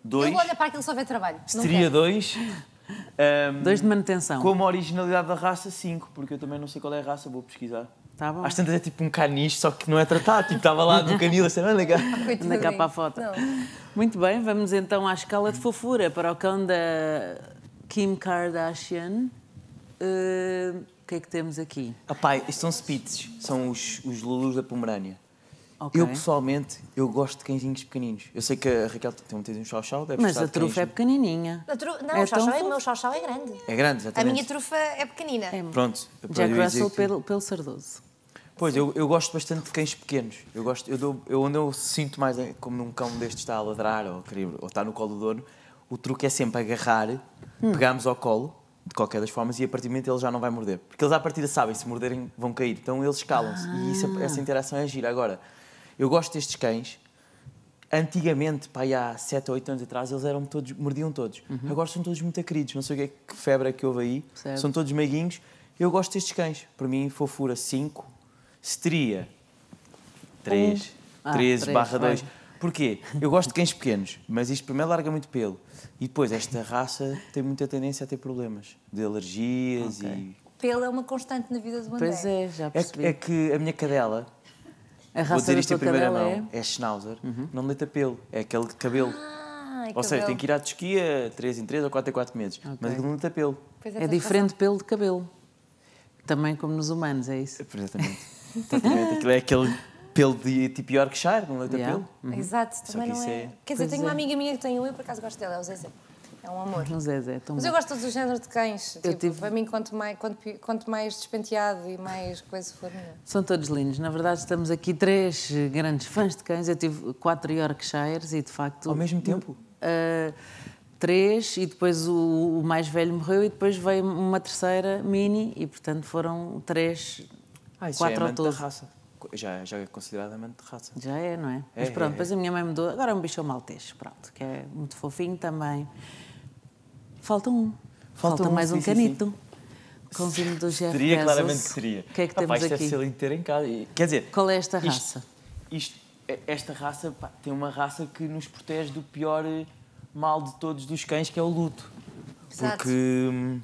dois. Eu olho para aquilo só ver trabalho. Se não teria quero. dois. Um, dois de ehm, manutenção. Com a originalidade da raça, cinco, porque eu também não sei qual é a raça, vou pesquisar. Tá bom. Às tantas é tipo um caniche, só que não é tratado. Tipo, estava lá do canil, assim, ser é legal. Manda cá para a foto. Não. Muito bem, vamos então à escala de fofura para o cão da Kim Kardashian. Uh, o que é que temos aqui? Ah, pai, isto são Spitz, são os, os Lulus da Pomerânia. Okay. Eu, pessoalmente, eu gosto de cãezinhos pequeninos. Eu sei que a Raquel tem um tesinho chau-chau, deve Mas a trufa cães... é pequenininha. Tru... Não, é o chau-chau é... meu chau-chau é grande. É grande, exatamente. A minha trufa é pequenina. É. Pronto. Jack Russell que... pelo, pelo Sardoso. Pois, eu, eu gosto bastante de cães pequenos. Eu gosto, eu dou, eu, onde eu sinto mais, é como num cão deste está a ladrar ou, querer, ou está no colo do dono, o truque é sempre agarrar, hum. pegarmos ao colo, de qualquer das formas, e a partir do momento ele já não vai morder. Porque eles à partida sabem, se morderem vão cair, então eles calam-se. Ah. E isso, ah. essa interação é gira. Agora, eu gosto destes cães, antigamente, pá, há 7 ou 8 anos atrás, eles eram todos, mordiam todos. Uhum. Agora são todos muito queridos, não sei o que, é, que febre é que houve aí. Certo. São todos meiguinhos. Eu gosto destes cães. Para mim, fofura 5, Seteria 3, 13 barra 2. Porquê? Eu gosto de cães pequenos, mas isto primeiro larga muito pelo. E depois, esta raça tem muita tendência a ter problemas de alergias okay. e. Pelo é uma constante na vida do André. Pois é, já percebi. É que, é que a minha cadela, a raça vou dizer isto em primeira mão, é, é Schnauzer, uhum. não deita pelo, é aquele cabelo. Ah, é ou seja, tem que ir à tosquia 3 em 3 ou 4 em 4 meses, okay. mas ele não deita pelo. É, é diferente de pelo de cabelo. Também como nos humanos, é isso? Exatamente. Aquilo é aquele pelo de tipo Yorkshire, não é yeah. pelo? Uhum. Exato, também não é... é... Quer dizer, pois tenho é. uma amiga minha que tem um, eu por acaso gosto dela, é o Zezé. É um uhum. amor. Não Zezé, é tão Mas eu gosto de todos os géneros de cães. Eu tipo, tive... Para mim, quanto mais, quanto, quanto mais despenteado e mais coisa for, melhor. São todos lindos. Na verdade, estamos aqui três grandes fãs de cães. Eu tive quatro Yorkshires e, de facto... Ao mesmo tempo? Uh, três e depois o, o mais velho morreu e depois veio uma terceira mini e, portanto, foram três ah, isso 4 já é ou 12. Da raça. Já, já é consideradamente de raça. Já é, não é? é Mas pronto, é, depois é. a minha mãe mudou. Agora é um bichão maltês, pronto, que é muito fofinho também. Falta um. Falta, Falta um, mais um sim, canito. Sim, sim. do Jeff Seria, Bezos. claramente que seria. O que é que ah, temos pá, isto aqui? Deve ser lindo inteiro em casa. Quer dizer... Qual é esta raça? Isto, isto é, esta raça, pá, tem uma raça que nos protege do pior eh, mal de todos dos cães, que é o luto. Exato. Porque hum,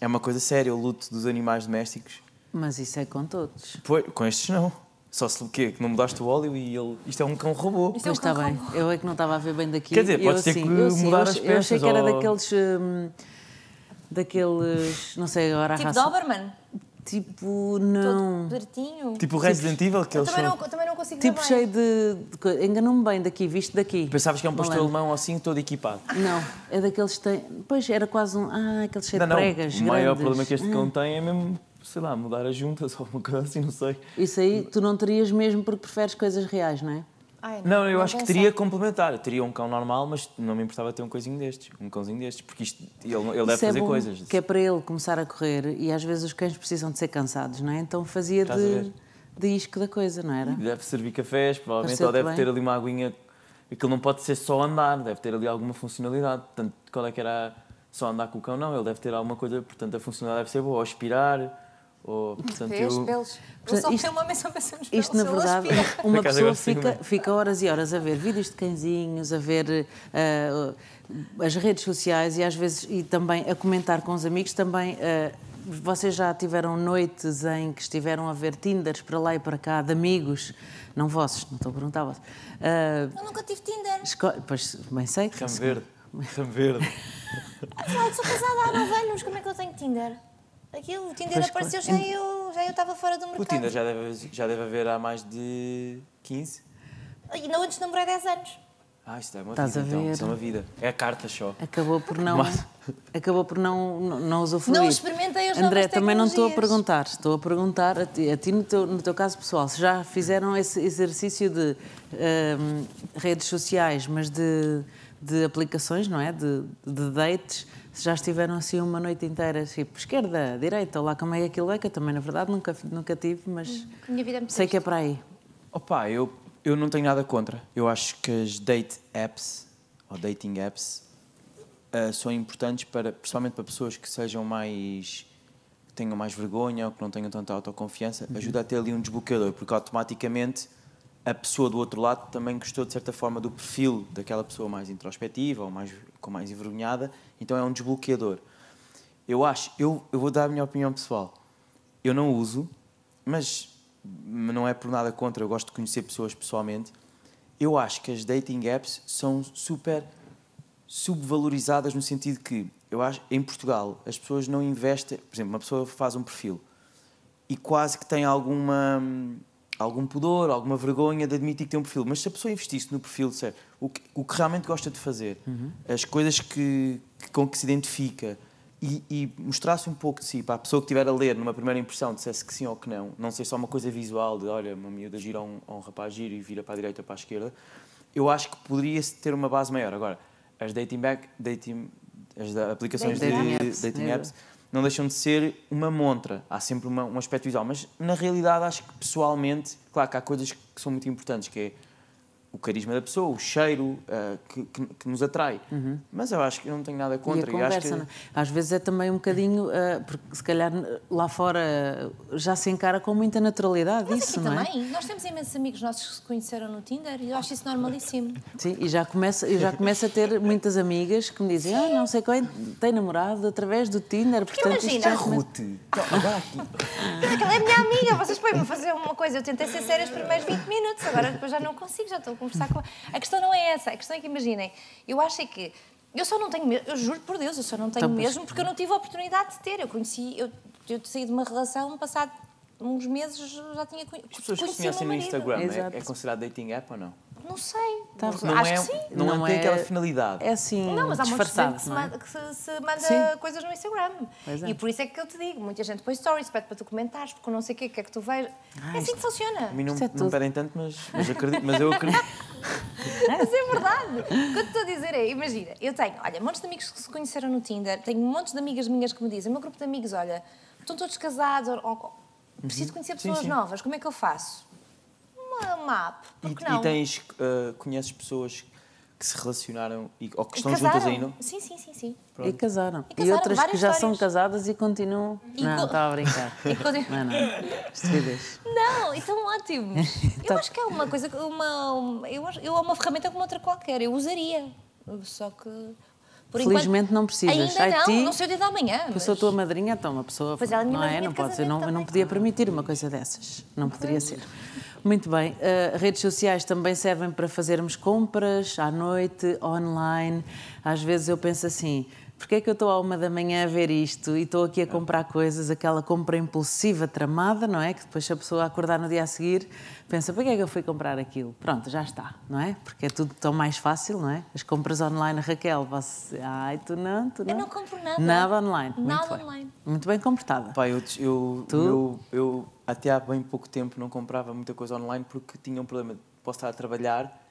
é uma coisa séria, o luto dos animais domésticos mas isso é com todos. Pois, com estes não. Só se o quê? Que não mudaste o óleo e ele. Isto é um cão robô. Isto é um está cão bem. Robô. Eu é que não estava a ver bem daqui. Quer dizer, pode ser que assim, assim, mudar as peças. Eu achei que era ou... daqueles. Hum, daqueles. Não sei agora a tipo raça. Tipo Doberman? Tipo, não. Todo pertinho. Tipo Resident tipo, Evil, que eu também são... não, também não consigo Tipo cheio de. de Enganou-me bem daqui, visto daqui. Pensavas que é um pastor alemão assim, todo equipado? Não, é daqueles que têm. Pois, era quase um. Ah, aquele cheio não, de pregas. Não, o maior grandes. problema que este ah. cão tem é mesmo sei lá, mudar as juntas ou alguma coisa assim, não sei. Isso aí tu não terias mesmo porque preferes coisas reais, não é? Ai, não, não, eu não acho que teria complementar. Eu teria um cão normal, mas não me importava ter um coisinho destes, um cãozinho destes, porque isto, ele, ele deve é fazer bom, coisas. Que é para ele começar a correr e às vezes os cães precisam de ser cansados, não é? Então fazia de, de isco da coisa, não era? E deve servir cafés, provavelmente, ou deve bem. ter ali uma aguinha. Aquilo não pode ser só andar, deve ter ali alguma funcionalidade. Portanto, qual é que era só andar com o cão? Não, ele deve ter alguma coisa, portanto, a funcionalidade deve ser boa, ou aspirar ou, portanto, Vês, eu... Portanto, isto, uma menção para sermos Isto, na verdade, uma pessoa fica, fica, horas e horas a ver vídeos de cãezinhos, a ver uh, as redes sociais e às vezes e também a comentar com os amigos também. Uh, vocês já tiveram noites em que estiveram a ver Tinders para lá e para cá de amigos, não vossos, não estou a perguntar a vossos. Uh, eu nunca tive Tinder. Esco... Pois, bem sei. Ramo verde. Ramo verde. Ah, sou casada há nove anos, como é que eu tenho Tinder? Aquilo, o Tinder pois apareceu, claro. já, hum. eu, já eu estava fora do mercado. O Tinder já deve, já deve haver há mais de 15. E não antes namorei 10 anos. Ah, isto é uma Estás vida, a então, ver. então. Isto é uma vida. É a carta só. Acabou por não, Mas... acabou por não, não, não usufruir. Não experimentei as André, também não estou a perguntar. Estou a perguntar a ti, a ti no, teu, no, teu, caso pessoal, se já fizeram esse exercício de um, redes sociais, mas de, de aplicações, não é? De, de dates já estiveram assim uma noite inteira, tipo, esquerda, direita, lá como é aquilo é, que eu também, na verdade, nunca, nunca tive, mas hum, é sei que é para aí. Opa, eu, eu não tenho nada contra. Eu acho que as date apps, ou dating apps, uh, são importantes, para, principalmente para pessoas que sejam mais... que tenham mais vergonha ou que não tenham tanta autoconfiança. Uhum. Ajuda a ter ali um desbloqueador, porque automaticamente a pessoa do outro lado também gostou, de certa forma, do perfil daquela pessoa mais introspectiva ou mais, com mais envergonhada, então é um desbloqueador. Eu acho, eu, eu vou dar a minha opinião pessoal. Eu não uso, mas não é por nada contra, eu gosto de conhecer pessoas pessoalmente. Eu acho que as dating apps são super subvalorizadas no sentido que, eu acho, em Portugal, as pessoas não investem. Por exemplo, uma pessoa faz um perfil e quase que tem alguma hum, algum pudor, alguma vergonha de admitir que tem um perfil. Mas se a pessoa investisse no perfil, disser o que, o que realmente gosta de fazer, uhum. as coisas que, que, com que se identifica e, e, mostrasse um pouco de si para a pessoa que estiver a ler numa primeira impressão, dissesse que sim ou que não, não sei só uma coisa visual de olha, uma miúda gira um, um rapaz gira e vira para a direita ou para a esquerda, eu acho que poderia-se ter uma base maior. Agora, as dating, back, dating as aplicações dating de, apps, dating né? apps não deixam de ser uma montra. Há sempre uma, um aspecto visual. Mas, na realidade, acho que pessoalmente, claro que há coisas que são muito importantes, que é o carisma da pessoa, o cheiro uh, que, que, que, nos atrai. Uhum. Mas eu acho que não tenho nada contra. E a conversa, acho que... É? Às vezes é também um bocadinho, uh, porque se calhar lá fora eh, já se encara com muita naturalidade Mas isso, não é? também. Nós temos imensos amigos nossos que se conheceram no Tinder e eu acho isso normalíssimo. Sim, e já começo, eu já começo a ter muitas amigas que me dizem ah, não sei quem tem namorado através do Tinder. Porque portanto, imagina, isto já então, Ela é minha amiga, vocês põem-me a fazer uma coisa. Eu tentei ser séria os primeiros 20 minutos, agora depois já não consigo, já estou com conversar com. A questão não é essa. A questão é que, imaginem, eu acho é que. Eu só não tenho mesmo, eu juro por Deus, eu só não tenho então, mesmo porque eu não tive a oportunidade de ter. Eu conheci, eu, eu saí de uma relação passado uns meses já tinha conhecido. As pessoas que se conhecem no Instagram é, é considerado dating app ou não? Não sei. Tá. Não Acho é, que sim. Não, não tem é aquela finalidade. É assim, Não, mas há muita gente que, é? que se, se manda sim. coisas no Instagram. É. E por isso é que eu te digo, muita gente põe stories, pede para tu comentares, porque não sei o que, que é que tu vejo. Ah, é assim que funciona. A mim não, é não pedem tanto, mas, mas, acredito, mas eu acredito. mas é verdade. O que eu te estou a dizer é, imagina, eu tenho, olha, montes de amigos que se conheceram no Tinder, tenho montes de amigas minhas que me dizem, o meu grupo de amigos, olha, estão todos casados, ou, Preciso uhum. conhecer pessoas sim, sim. novas, como é que eu faço? Uma, map, porque e, não? E tens, uh, conheces pessoas que se relacionaram e, ou que estão casaram. juntas ainda? Sim, sim, sim, sim. E casaram. E, casaram, e outras que já histórias. são casadas e continuam. E não, estava co... a brincar. continu... não, é não. Estupidez. Não, então ótimo. eu tá- acho que é uma coisa, uma, uma eu, eu é uma ferramenta como outra qualquer. Eu usaria. Só que por Felizmente enquanto, não precisas. Ainda não, não sei o dia de amanhã. Mas... Eu sou a tua madrinha, então uma pessoa... Pois ela não é, não é, pode ser, não, não podia permitir uma coisa dessas. Não poderia pois. ser. Muito bem. Uh, redes sociais também servem para fazermos compras à noite, online. Às vezes eu penso assim, porque é que eu estou à uma da manhã a ver isto e estou aqui a comprar coisas, aquela compra impulsiva, tramada, não é? Que depois a pessoa acordar no dia a seguir pensa, para que é que eu fui comprar aquilo? Pronto, já está, não é? Porque é tudo tão mais fácil, não é? As compras online, Raquel, você... Ai, tu não, tu não. Eu não compro nada. Nada online. Nada Muito online. Bem. Muito bem comportada. Pai, eu, eu, eu, eu, até há bem pouco tempo não comprava muita coisa online porque tinha um problema. Posso estar a trabalhar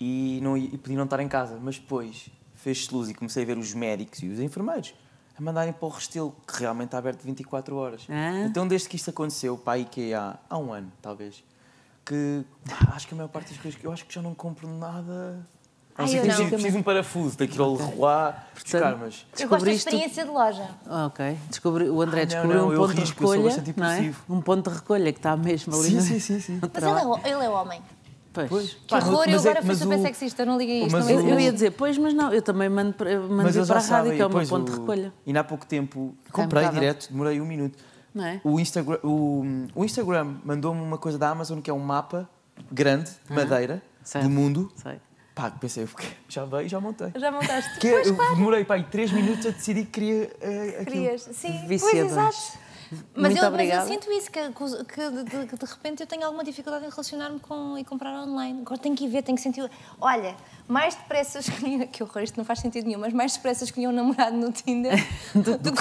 e, não, e podia não estar em casa, mas depois fez-se luz e comecei a ver os médicos e os enfermeiros a mandarem para o Restelo, que realmente está aberto 24 horas. Ah. Então, desde que isto aconteceu, para a IKEA, há um ano, talvez, que acho que a maior parte das coisas que eu acho que já não compro nada. Não sei, preciso, também... preciso um parafuso daquilo ao okay. rolar, buscar, mas... Eu gosto da experiência de loja. Ah, ok. Descobri... O André ah, descobriu não, um ponto risco, de recolha, não é? Um ponto de recolha que está mesmo ali. Sim, sim, sim. sim. Mas ele é, ele é homem. Pois. pois. Que horror, mas eu é agora é, fui super o... sexista, não liguem isto. Não liguem. Eu, é eu, ia dizer, pois, mas não, eu também mando, mando para a rádio, que é o meu ponto o... de recolha. E há pouco tempo, é comprei Tem direto, demorei um minuto. Não é? o, Instagram, o, o Instagram mandou-me uma coisa da Amazon que é um mapa grande hum. de madeira uhum. do mundo. Sei. Pá, pensei, já veio já montei. Já montaste. Que, pois, claro. Demorei pá, 3 minutos a decidir que queria uh, aquilo. Querias, sim. Viciadores. Pois, exato. Mas, Muito eu, obrigada. mas eu sinto isso, que, que de, de, de, repente eu tenho alguma dificuldade em relacionar-me com e comprar online. Agora tenho que ir ver, tenho que sentir. Olha, mais depressa escolhi, que horror, isto não faz sentido nenhum, mas mais depressa escolhi um namorado no Tinder do que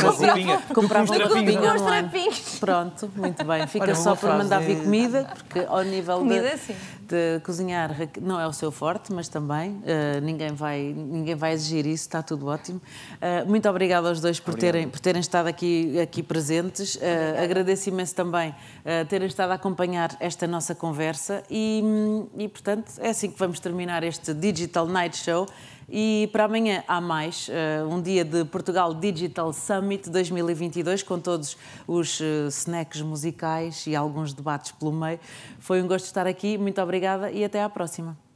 comprar uns trapinhos. É? Pronto, muito bem. Fica Olha, só por mandar vir comida, porque ao nível comida, de, de, cozinhar não é o seu forte, mas também uh, ninguém, vai, ninguém vai exigir isso, está tudo ótimo. Uh, muito obrigada aos dois por terem, por terem estado aqui, aqui presentes. Uh, agradeço imenso também terem estado a acompanhar esta nossa conversa e, hum, e, portanto, é assim que vamos terminar este Digital Digital Night Show. E para amanhã há mais eh, um dia de Portugal Digital Summit 2022, com todos os eh, snacks musicais e alguns debates pelo meio. Foi um gosto estar aqui, muito obrigada e até à próxima.